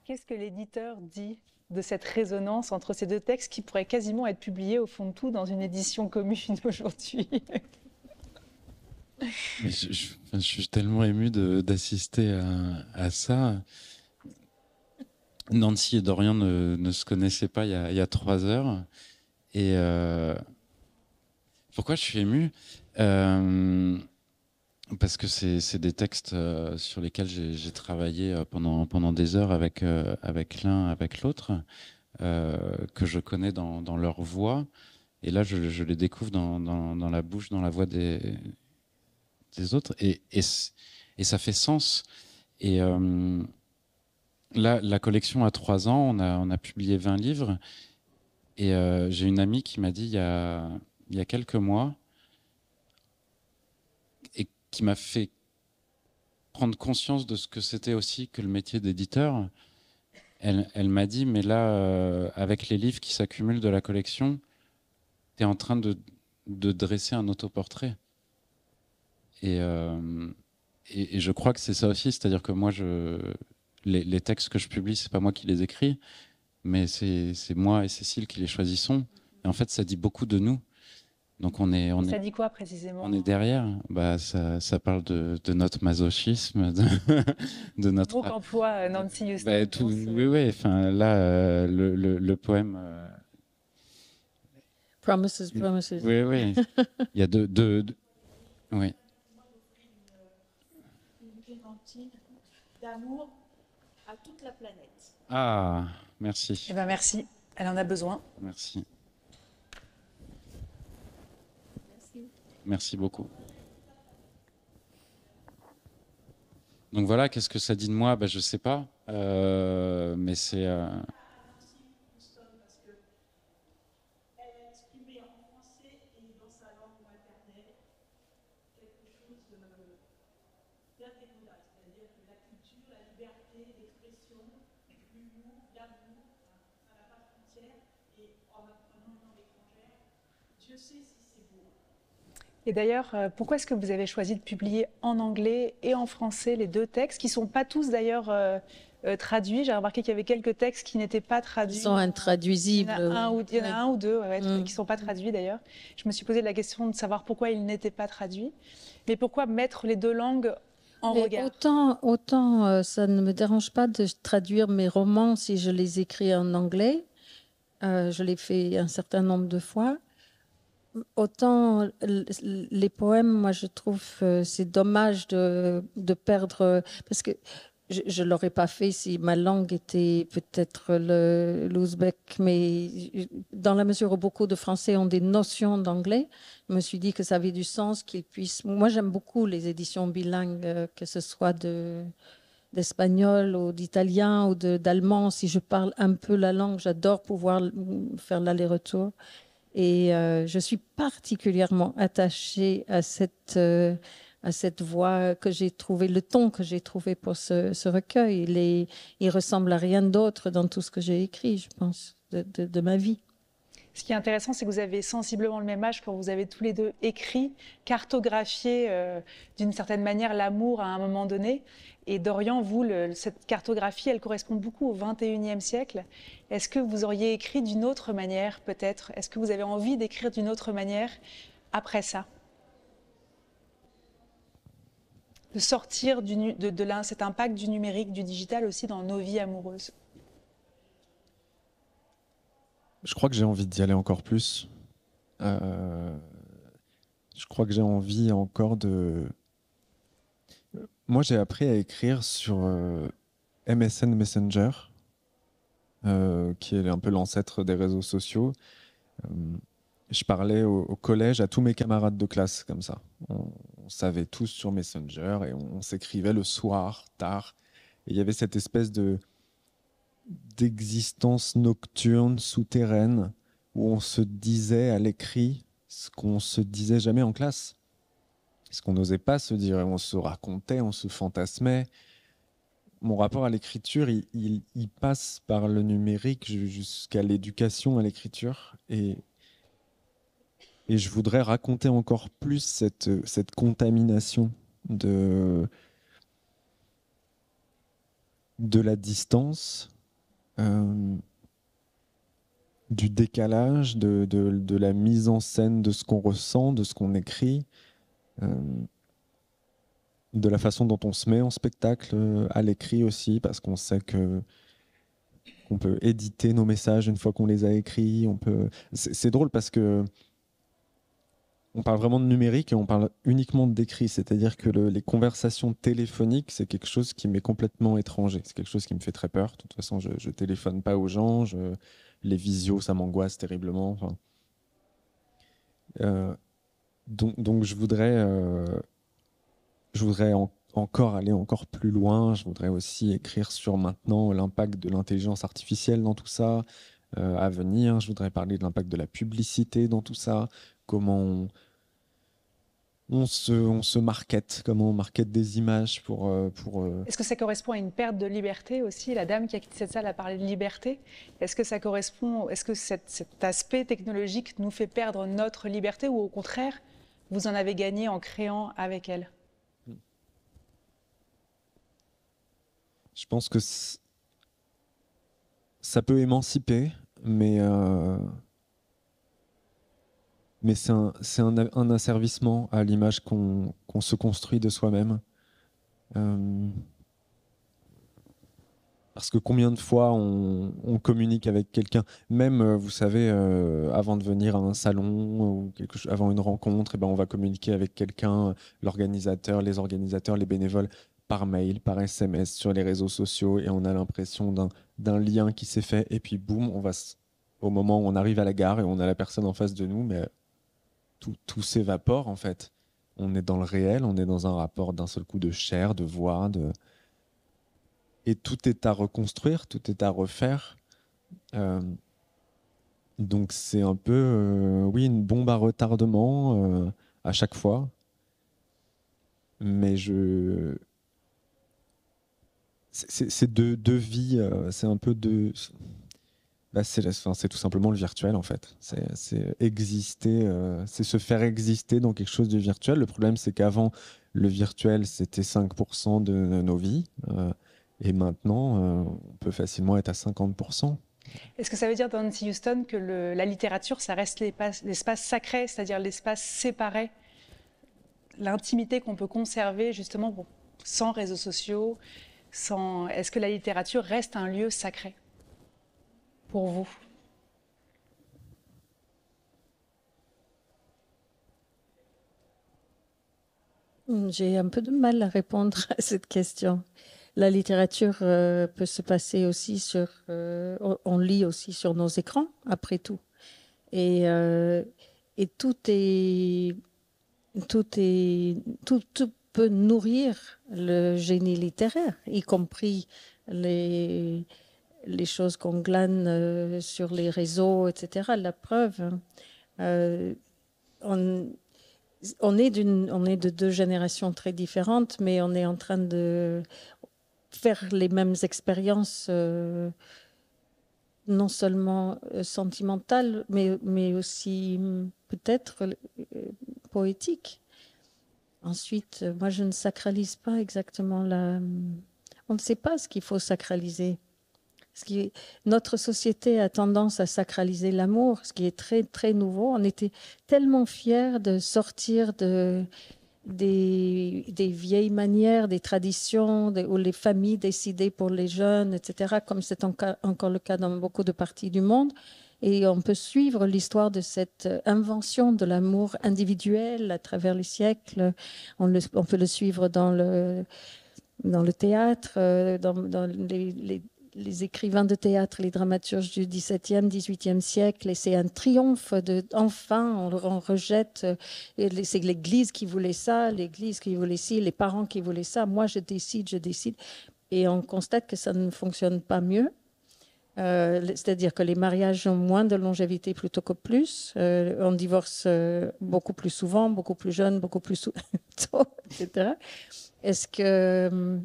Speaker 1: Qu'est-ce que l'éditeur dit de cette résonance entre ces deux textes qui pourraient quasiment être publiés au fond de tout dans une édition commune aujourd'hui
Speaker 2: je, suis tellement ému d'assister à, ça. Nancy et Dorian ne, se connaissaient pas il y a, trois heures. Et euh, pourquoi je suis ému euh, Parce que c'est des textes euh, sur lesquels j'ai travaillé pendant, pendant des heures avec, avec l'un, avec l'autre, que je connais dans, dans, leur voix. Et là, je, les découvre dans, dans, la bouche, dans la voix des, des autres. Et, et, et ça fait sens. Et la collection a trois ans, on a, publié 20 livres. Et euh, j'ai une amie qui m'a dit il y, a, il y, quelques mois, et qui m'a fait prendre conscience de ce que c'était aussi que le métier d'éditeur. Elle, m'a dit, mais là, euh, avec les livres qui s'accumulent de la collection, tu es en train de, dresser un autoportrait. Euh, et, et je crois que c'est ça aussi, c'est-à-dire que moi, je, les, textes que je publie, c'est pas moi qui les écris, mais c'est moi et Cécile qui les choisissons. Et en fait, ça dit beaucoup de nous. Donc on est, on ça
Speaker 1: dit quoi précisément On est
Speaker 2: derrière. Bah, ça, parle de, notre masochisme, de, de notre. Euh,
Speaker 1: bah, Nancy
Speaker 2: oui, oui. Enfin, là, euh, le, poème.
Speaker 4: Euh,
Speaker 3: promises, promises. Oui, oui. Il y a deux, deux, oui. D'amour à toute la planète.
Speaker 1: Ah, merci. Eh bien, merci. Elle en a besoin. Merci. Merci,
Speaker 2: merci beaucoup. Donc voilà, qu'est-ce que ça dit de moi ben, Je ne sais pas, euh, mais c'est... Euh,
Speaker 3: Et
Speaker 1: d'ailleurs, euh, pourquoi est-ce que vous avez choisi de publier en anglais et en français les deux textes, qui ne sont pas tous d'ailleurs euh, euh, traduits J'ai remarqué qu'il y avait quelques textes qui n'étaient pas traduits. Ils sont intraduisibles. Il y en a un ou, deux mm. qui ne sont pas traduits d'ailleurs. Je me suis posé la question de savoir pourquoi ils n'étaient pas traduits. Mais pourquoi mettre les deux langues
Speaker 3: en regard Autant, autant ça ne me dérange pas de traduire mes romans si je les écris en anglais. je l'ai fait un certain nombre de fois autant les poèmes, moi je trouve euh, c'est dommage de, perdre, parce que je ne l'aurais pas fait si ma langue était peut-être l'ouzbek, mais dans la mesure où beaucoup de Français ont des notions d'anglais, je me suis dit que ça avait du sens qu'ils puissent... Moi j'aime beaucoup les éditions bilingues, euh, que ce soit d'espagnol ou d'italien ou d'allemand. Si je parle un peu la langue, j'adore pouvoir faire l'aller-retour. Et euh, je suis particulièrement attachée à cette, euh, à cette voix que j'ai trouvée, le ton que j'ai trouvé pour ce, recueil. Il, est, il ressemble à rien d'autre dans tout ce que j'ai écrit, je pense, de ma vie.
Speaker 1: Ce qui est intéressant, c'est que vous avez sensiblement le même âge quand vous avez tous les deux écrit, cartographié euh, d'une certaine manière l'amour à un moment donné. Et Dorian, vous, cette cartographie, elle correspond beaucoup au 21e siècle. Est-ce que vous auriez écrit d'une autre manière, peut-être Est-ce que vous avez envie d'écrire d'une autre manière après ça De sortir de, de cet impact du numérique, du digital aussi dans nos vies amoureuses
Speaker 4: je crois que j'ai envie d'y aller encore plus. Euh, je crois que j'ai envie encore de. Moi, j'ai appris à écrire sur euh, MSN Messenger, euh, qui est un peu l'ancêtre des réseaux sociaux. je parlais au, collège à tous mes camarades de classe comme ça. On, savait tous sur Messenger et on, on s'écrivait le soir, tard. Et il y avait cette espèce de d'existence nocturne, souterraine, où on se disait à l'écrit ce qu'on se disait jamais en classe. Ce qu'on n'osait pas se dire, on se racontait, on se fantasmait. Mon rapport à l'écriture, il, passe par le numérique jusqu'à l'éducation à l'écriture. Et, et je voudrais raconter encore plus cette, cette contamination de, de la distance, euh, du décalage, de, la mise en scène de ce qu'on ressent, de ce qu'on écrit, euh, de la façon dont on se met en spectacle, euh, à l'écrit aussi, parce qu'on sait que qu'on peut éditer nos messages une fois qu'on les a écrits. On peut. C'est drôle parce que on parle vraiment de numérique et on parle uniquement d'écrit, c'est-à-dire que les conversations téléphoniques, c'est quelque chose qui m'est complètement étranger, c'est quelque chose qui me fait très peur. De toute façon, je, ne téléphone pas aux gens, les visios, ça m'angoisse terriblement. Euh, donc, donc, je voudrais, euh, je voudrais encore aller encore plus loin. Je voudrais aussi écrire sur maintenant l'impact de l'intelligence artificielle dans tout ça. Euh, à venir, je voudrais parler de l'impact de la publicité dans tout ça, comment on se, on se comment on market des images pour... Euh, pour euh, Est-ce
Speaker 1: que ça correspond à une perte de liberté aussi La dame qui a quitté cette salle a parlé de liberté. Est-ce que ça correspond, est-ce que cet, aspect technologique nous fait perdre notre liberté ou au contraire, vous en avez gagné en créant avec elle
Speaker 4: Je pense que ça peut émanciper, mais... Euh, mais c'est un, un, un, asservissement à l'image qu'on se construit de soi-même. Euh, parce que combien de fois on, on communique avec quelqu'un, même, euh, vous savez, euh, avant de venir à un salon ou quelque chose, avant une rencontre, et eh ben on va communiquer avec quelqu'un, l'organisateur, les organisateurs, les bénévoles, par mail, par SMS, sur les réseaux sociaux, et on a l'impression d'un lien qui s'est fait, et puis boum, on va au moment où on arrive à la gare et on a la personne en face de nous, mais tout, s'évapore en fait. On est dans le réel, on est dans un rapport d'un seul coup de chair, de voix, de... et tout est à reconstruire, tout est à refaire. Euh, donc c'est un peu, euh, oui, une bombe à retardement euh, à chaque fois. Mais je, c'est deux, deux vies, c'est un peu deux, bah, c'est, tout simplement le virtuel en fait. C'est, exister, euh, c'est se faire exister dans quelque chose de virtuel. Le problème c'est qu'avant le virtuel c'était 5% de nos vies euh, et maintenant euh, on peut facilement être à 50%.
Speaker 1: Est-ce que ça veut dire, Nancy Houston, que la littérature, ça reste l'espace sacré, c'est-à-dire l'espace séparé, l'intimité qu'on peut conserver justement sans réseaux sociaux, sans... Est-ce que la littérature reste un lieu sacré
Speaker 3: pour vous hmm, J'ai un peu de mal à répondre à cette question. La littérature euh, peut se passer aussi sur... Euh, on lit aussi sur nos écrans, après tout. Et, euh, et tout est... Tout, est, tout peut nourrir le génie littéraire, y compris les, les choses qu'on glane euh, sur les réseaux, etc. La preuve, hein. euh, on, est, de deux générations très différentes, mais on est en train de faire les mêmes expériences, euh, non seulement sentimentales, mais, aussi peut-être poétiques. Ensuite, moi, je ne sacralise pas exactement la... On ne sait pas ce qu'il faut sacraliser. Ce qui, notre société a tendance à sacraliser l'amour, ce qui est très très nouveau. On était tellement fiers de sortir de des, vieilles manières, des traditions, où les familles décidaient pour les jeunes, etc., comme c'est encore, encore le cas dans beaucoup de parties du monde. Et on peut suivre l'histoire de cette euh, invention de l'amour individuel à travers les siècles. On, peut le suivre dans le, dans le théâtre, euh, dans, les, les les écrivains de théâtre, les dramaturges du XVIIe, XVIIIe siècle, et c'est un triomphe de enfin on, rejette. Euh, c'est l'Église qui voulait ça, l'Église qui voulait ci, les parents qui voulaient ça. Moi, je décide, je décide, et on constate que ça ne fonctionne pas mieux. Euh, c'est-à-dire que les mariages ont moins de longévité plutôt que plus. Euh, on divorce beaucoup plus souvent, beaucoup plus jeune, beaucoup plus tôt, etc. Est-ce que hum,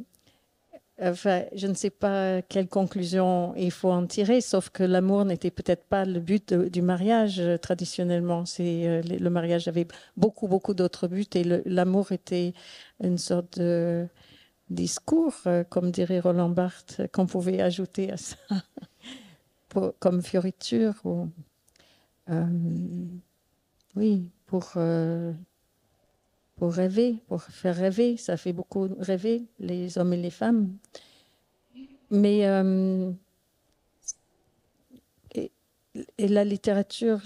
Speaker 3: je ne sais pas quelle conclusion il faut en tirer, sauf que l'amour n'était peut-être pas le but du mariage euh, traditionnellement. C'est euh, le mariage avait beaucoup beaucoup d'autres buts et l'amour était une sorte de discours, euh, comme dirait Roland Barthes, qu'on pouvait ajouter à ça pour, comme fioriture. Ou, oui, pour pour rêver, pour faire rêver. Ça fait beaucoup rêver les hommes et les femmes. Mais euh, et, la littérature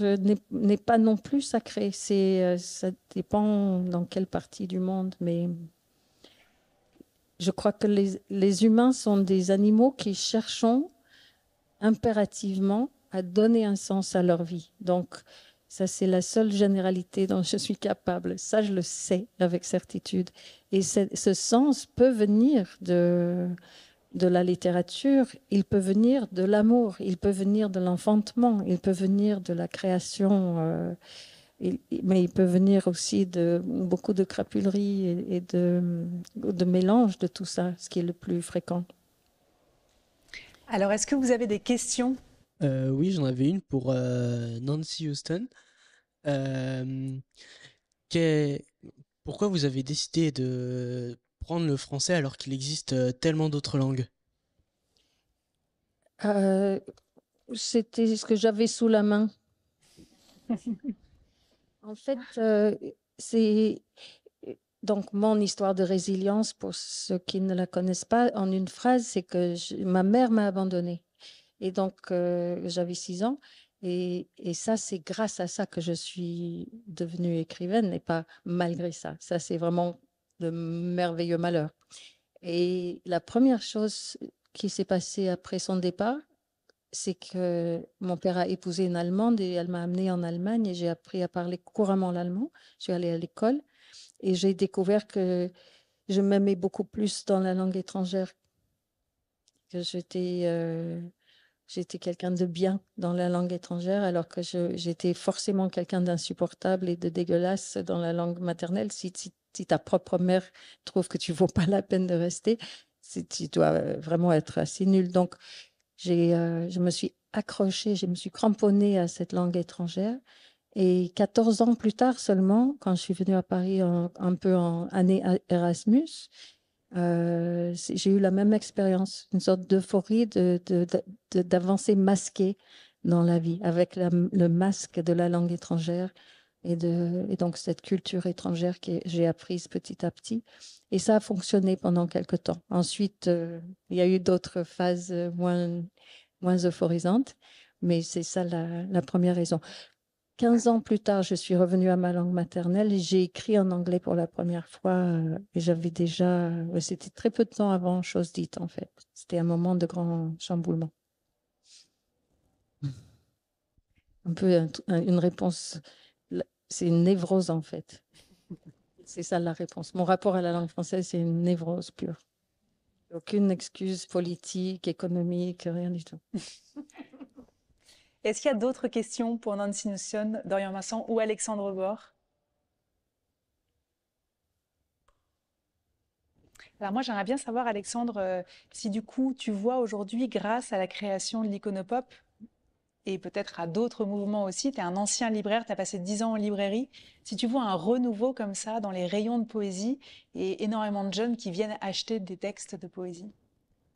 Speaker 3: n'est pas non plus sacrée. C'est euh, ça dépend dans quelle partie du monde, mais je crois que les, les humains sont des animaux qui cherchons impérativement à donner un sens à leur vie. Donc, ça, c'est la seule généralité dont je suis capable. Ça, je le sais avec certitude. Et ce sens peut venir de, la littérature, il peut venir de l'amour, il peut venir de l'enfantement, il peut venir de la création, euh, mais il peut venir aussi de beaucoup de crapuleries et, de, de mélange de tout ça, ce qui est le plus fréquent.
Speaker 1: Alors, est-ce que vous avez des questions
Speaker 4: euh, oui, j'en avais une pour euh, Nancy Houston. Euh, que, pourquoi vous avez décidé de prendre le français alors qu'il existe euh, tellement d'autres langues
Speaker 3: euh, C'était ce que j'avais sous la main. en fait, c'est donc mon histoire de résilience, pour ceux qui ne la connaissent pas, en une phrase, c'est que ma mère m'a abandonnée. Et donc, j'avais six ans. Et, ça, c'est grâce à ça que je suis devenue écrivaine et pas malgré ça. Ça, c'est vraiment le merveilleux malheur. Et la première chose qui s'est passée après son départ, c'est que mon père a épousé une Allemande et elle m'a amenée en Allemagne et j'ai appris à parler couramment l'allemand. Je suis allée à l'école et j'ai découvert que je m'aimais beaucoup plus dans la langue étrangère, que j'étais euh, j'étais quelqu'un de bien dans la langue étrangère, alors que j'étais forcément quelqu'un d'insupportable et de dégueulasse dans la langue maternelle. Si, ta propre mère trouve que tu vaux pas la peine de rester, si, tu dois euh, vraiment être assez nul. Donc, euh, je me suis accrochée, je me suis cramponnée à cette langue étrangère. Et 14 ans plus tard seulement, quand je suis venue à Paris un peu en année Erasmus, euh, j'ai eu la même expérience, une sorte d'euphorie d'avancer de, masquée dans la vie, avec le masque de la langue étrangère et, de, et donc cette culture étrangère que j'ai apprise petit à petit. Et ça a fonctionné pendant quelques temps. Ensuite, euh, il y a eu d'autres phases moins, moins euphorisantes, mais c'est ça la, la, première raison. 15 ans plus tard, je suis revenue à ma langue maternelle et j'ai écrit en anglais pour la première fois. Euh, et j'avais déjà, euh, c'était très peu de temps avant chose dite en fait. C'était un moment de grand chamboulement. Un peu une réponse, c'est une névrose en fait. C'est ça la réponse. Mon rapport à la langue française, c'est une névrose pure. Aucune excuse politique, économique, rien du tout.
Speaker 1: Est-ce qu'il y a d'autres questions pour Nancy Nussion, Dorian Masson ou Alexandre Gore Alors moi, j'aimerais bien savoir, Alexandre, euh, si du coup, tu vois aujourd'hui, grâce à la création de l'iconopop, et peut-être à d'autres mouvements aussi, tu es un ancien libraire, tu as passé 10 ans en librairie, si tu vois un renouveau comme ça dans les rayons de poésie et énormément de jeunes qui viennent acheter des textes de poésie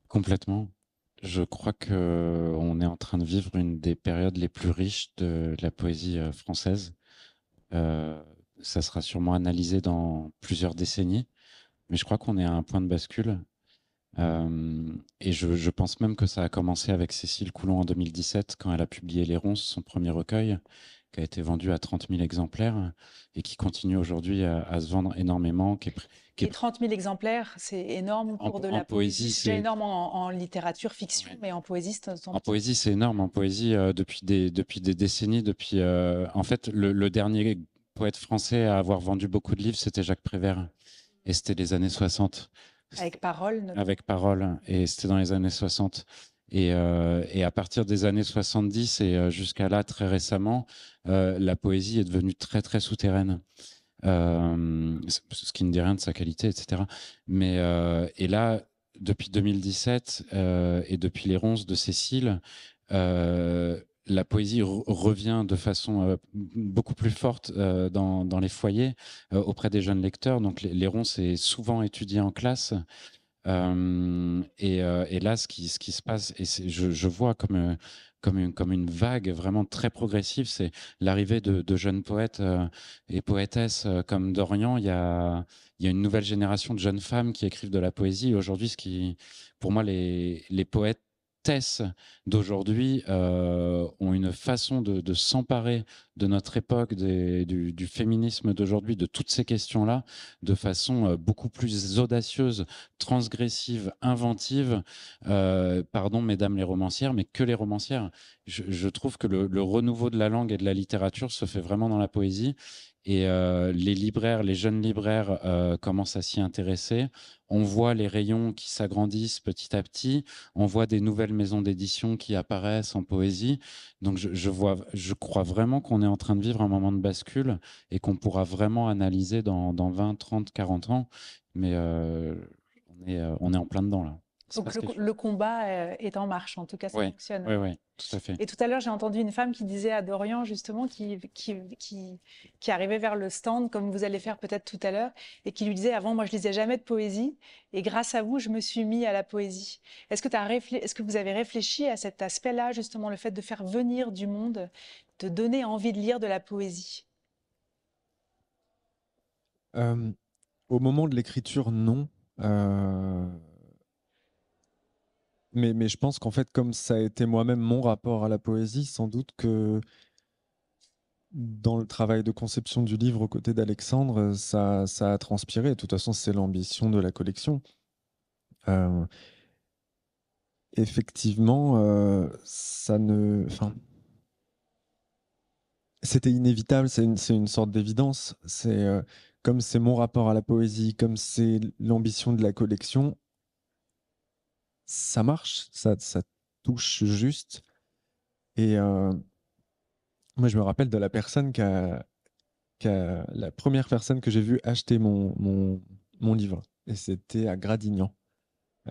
Speaker 2: Complètement. Je crois que euh, on est en train de vivre une des périodes les plus riches de, la poésie euh, française. Euh, ça sera sûrement analysé dans plusieurs décennies, mais je crois qu'on est à un point de bascule. et je, je, pense même que ça a commencé avec Cécile Coulon en 2017, quand elle a publié Les Ronces, son premier recueil, qui a été vendu à 30 000 exemplaires et qui continue aujourd'hui à, se vendre énormément. Qui Et
Speaker 1: 30 000 exemplaires, c'est énorme pour de la poésie. C'est énorme en, littérature fiction, mais en poésie, c'est En poésie,
Speaker 2: c'est énorme. En poésie, euh, depuis, des, depuis des décennies, depuis. Euh, en fait, le, le, dernier poète français à avoir vendu beaucoup de livres, c'était Jacques Prévert. Et c'était les années 60.
Speaker 1: Avec Parole. Avec
Speaker 2: Parole. Et c'était dans les années 60. Euh, et, à partir des années 70 et euh, jusqu'à là, très récemment, euh, la poésie est devenue très, très souterraine. ce qui ne dit rien de sa qualité, etc. Mais, et là, depuis 2017 et depuis les ronces de Cécile, la poésie revient de façon beaucoup plus forte dans, les foyers auprès des jeunes lecteurs. Donc les, ronces est souvent étudiée en classe et, là, ce qui, ce qui se passe, et je, je, vois comme, comme, une, comme une vague vraiment très progressive, c'est l'arrivée de, jeunes poètes et poétesses comme Dorian. Il y a, il a une nouvelle génération de jeunes femmes qui écrivent de la poésie. Aujourd'hui, pour moi, les, les poètes d'aujourd'hui euh, ont une façon de, s'emparer de notre époque, du, féminisme d'aujourd'hui, de toutes ces questions-là, de façon euh, beaucoup plus audacieuse, transgressive, inventive. Euh, pardon, mesdames les romancières, mais que les romancières. Je, trouve que le renouveau de la langue et de la littérature se fait vraiment dans la poésie et euh, les libraires, les jeunes libraires euh, commencent à s'y intéresser. On voit les rayons qui s'agrandissent petit à petit. On voit des nouvelles maisons d'édition qui apparaissent en poésie. Donc je, crois vraiment qu'on est en train de vivre un moment de bascule et qu'on pourra vraiment analyser dans, 20, 30, 40 ans. Mais euh, on, est, on est en plein dedans là. Donc le,
Speaker 1: combat euh, est en marche, en tout cas, ça fonctionne. Oui, oui, tout à fait. Et tout à l'heure, j'ai entendu une femme qui disait à Dorian, justement, qui, qui, qui, qui arrivait vers le stand, comme vous allez faire peut-être tout à l'heure, et qui lui disait, avant, moi, je lisais jamais de poésie, et grâce à vous, je me suis mis à la poésie. Est-ce que, as est que vous avez réfléchi à cet aspect-là, justement, le fait de faire venir du monde, de donner envie de lire de la poésie
Speaker 4: euh, Au moment de l'écriture, non. Euh mais, je pense qu'en fait, comme ça a été moi-même mon rapport à la poésie, sans doute que dans le travail de conception du livre aux côtés d'Alexandre, euh, ça, a transpiré. De toute façon, c'est l'ambition de la collection. Euh, effectivement, euh, ça ne. Enfin, c'était inévitable, c'est une, sorte d'évidence. C'est comme c'est mon rapport à la poésie, comme c'est l'ambition de la collection, ça marche, ça, ça touche juste. Et euh, moi, je me rappelle de la personne qui a, la première personne que j'ai vue acheter mon, mon, mon livre. Et c'était à Gradignan.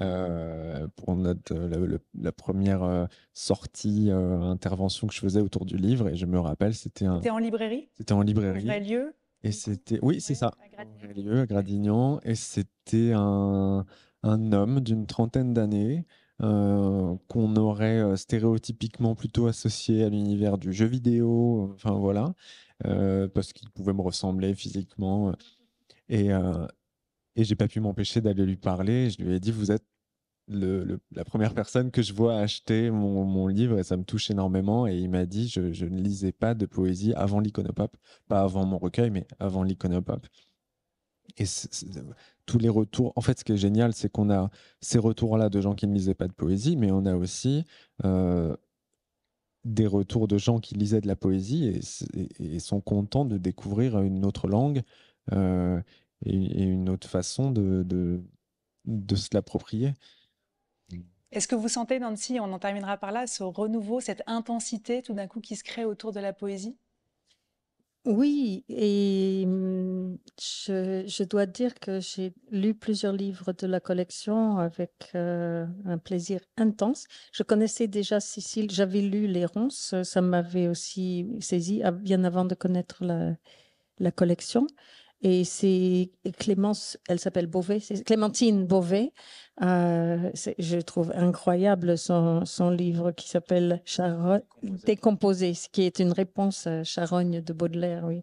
Speaker 4: Euh, pour notre, euh, la, première sortie, intervention que je faisais autour du livre. Et je me rappelle, c'était un. C'était en librairie C'était en librairie. À lieu Et c'était. Oui, c'est ça.
Speaker 1: À
Speaker 4: à Gradignan. Et c'était un un homme d'une trentaine d'années euh, qu'on aurait euh, stéréotypiquement plutôt associé à l'univers du jeu vidéo, enfin voilà, euh, parce qu'il pouvait me ressembler physiquement. Et, euh, et j'ai pas pu m'empêcher d'aller lui parler. Je lui ai dit, vous êtes la première personne que je vois acheter mon, livre et ça me touche énormément. Et il m'a dit, je, je, ne lisais pas de poésie avant l'iconopop, pas avant mon recueil, mais avant l'iconopop. Et tous les retours, en fait, ce qui est génial, c'est qu'on a ces retours-là de gens qui ne lisaient pas de poésie, mais on a aussi euh, des retours de gens qui lisaient de la poésie et, sont contents de découvrir une autre langue euh, et, une autre façon de, de, de se l'approprier.
Speaker 1: Est-ce que vous sentez, Nancy, on en terminera par là, ce renouveau, cette intensité tout d'un coup qui se crée autour de la poésie
Speaker 3: oui, et mmh, je, dois dire que j'ai lu plusieurs livres de la collection avec euh, un plaisir intense. Je connaissais déjà Cécile, j'avais lu Les Ronces, ça m'avait aussi saisi bien avant de connaître la collection. Et c'est Clémence, elle s'appelle Beauvais, c'est Clémentine Beauvais. Euh, je trouve incroyable son, son livre qui s'appelle Décomposer, ce qui est une réponse à Charogne de Baudelaire. Oui,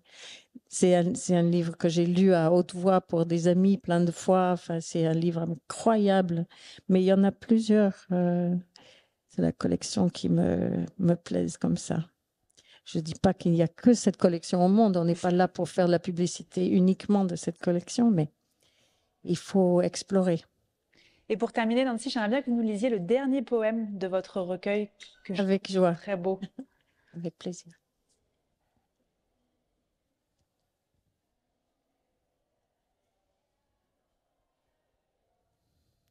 Speaker 3: c'est un, un, livre que j'ai lu à haute voix pour des amis plein de fois. Enfin, c'est un livre incroyable, mais il y en a plusieurs. Euh, c'est la collection qui me me plaise comme ça. Je ne dis pas qu'il n'y a que cette collection au monde. On n'est pas là pour faire la publicité uniquement de cette collection, mais il faut explorer.
Speaker 1: Et pour terminer, Nancy, j'aimerais bien que vous nous lisiez le dernier poème de votre recueil. Avec joie. Très beau. Avec plaisir.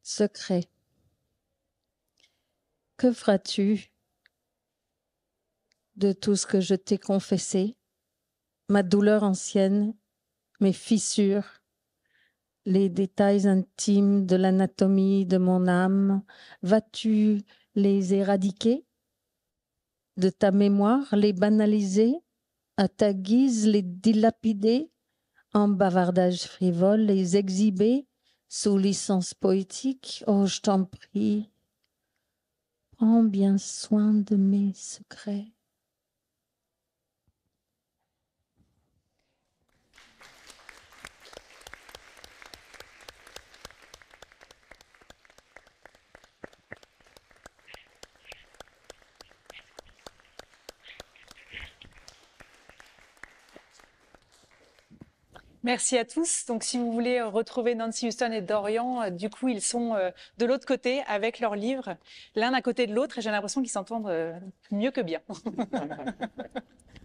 Speaker 3: Secret. Que feras-tu de tout ce que je t'ai confessé, ma douleur ancienne, mes fissures, les détails intimes de l'anatomie de mon âme, vas-tu les éradiquer de ta mémoire, les banaliser, à ta guise les dilapider, en bavardage frivole les exhiber sous licence poétique Oh, je t'en prie, prends bien soin de mes secrets.
Speaker 1: Merci à tous. Donc, si vous voulez euh, retrouver Nancy Houston et Dorian, euh, du coup, ils sont euh, de l'autre côté avec leurs livres, l'un à côté de l'autre, et j'ai l'impression qu'ils s'entendent mieux que bien.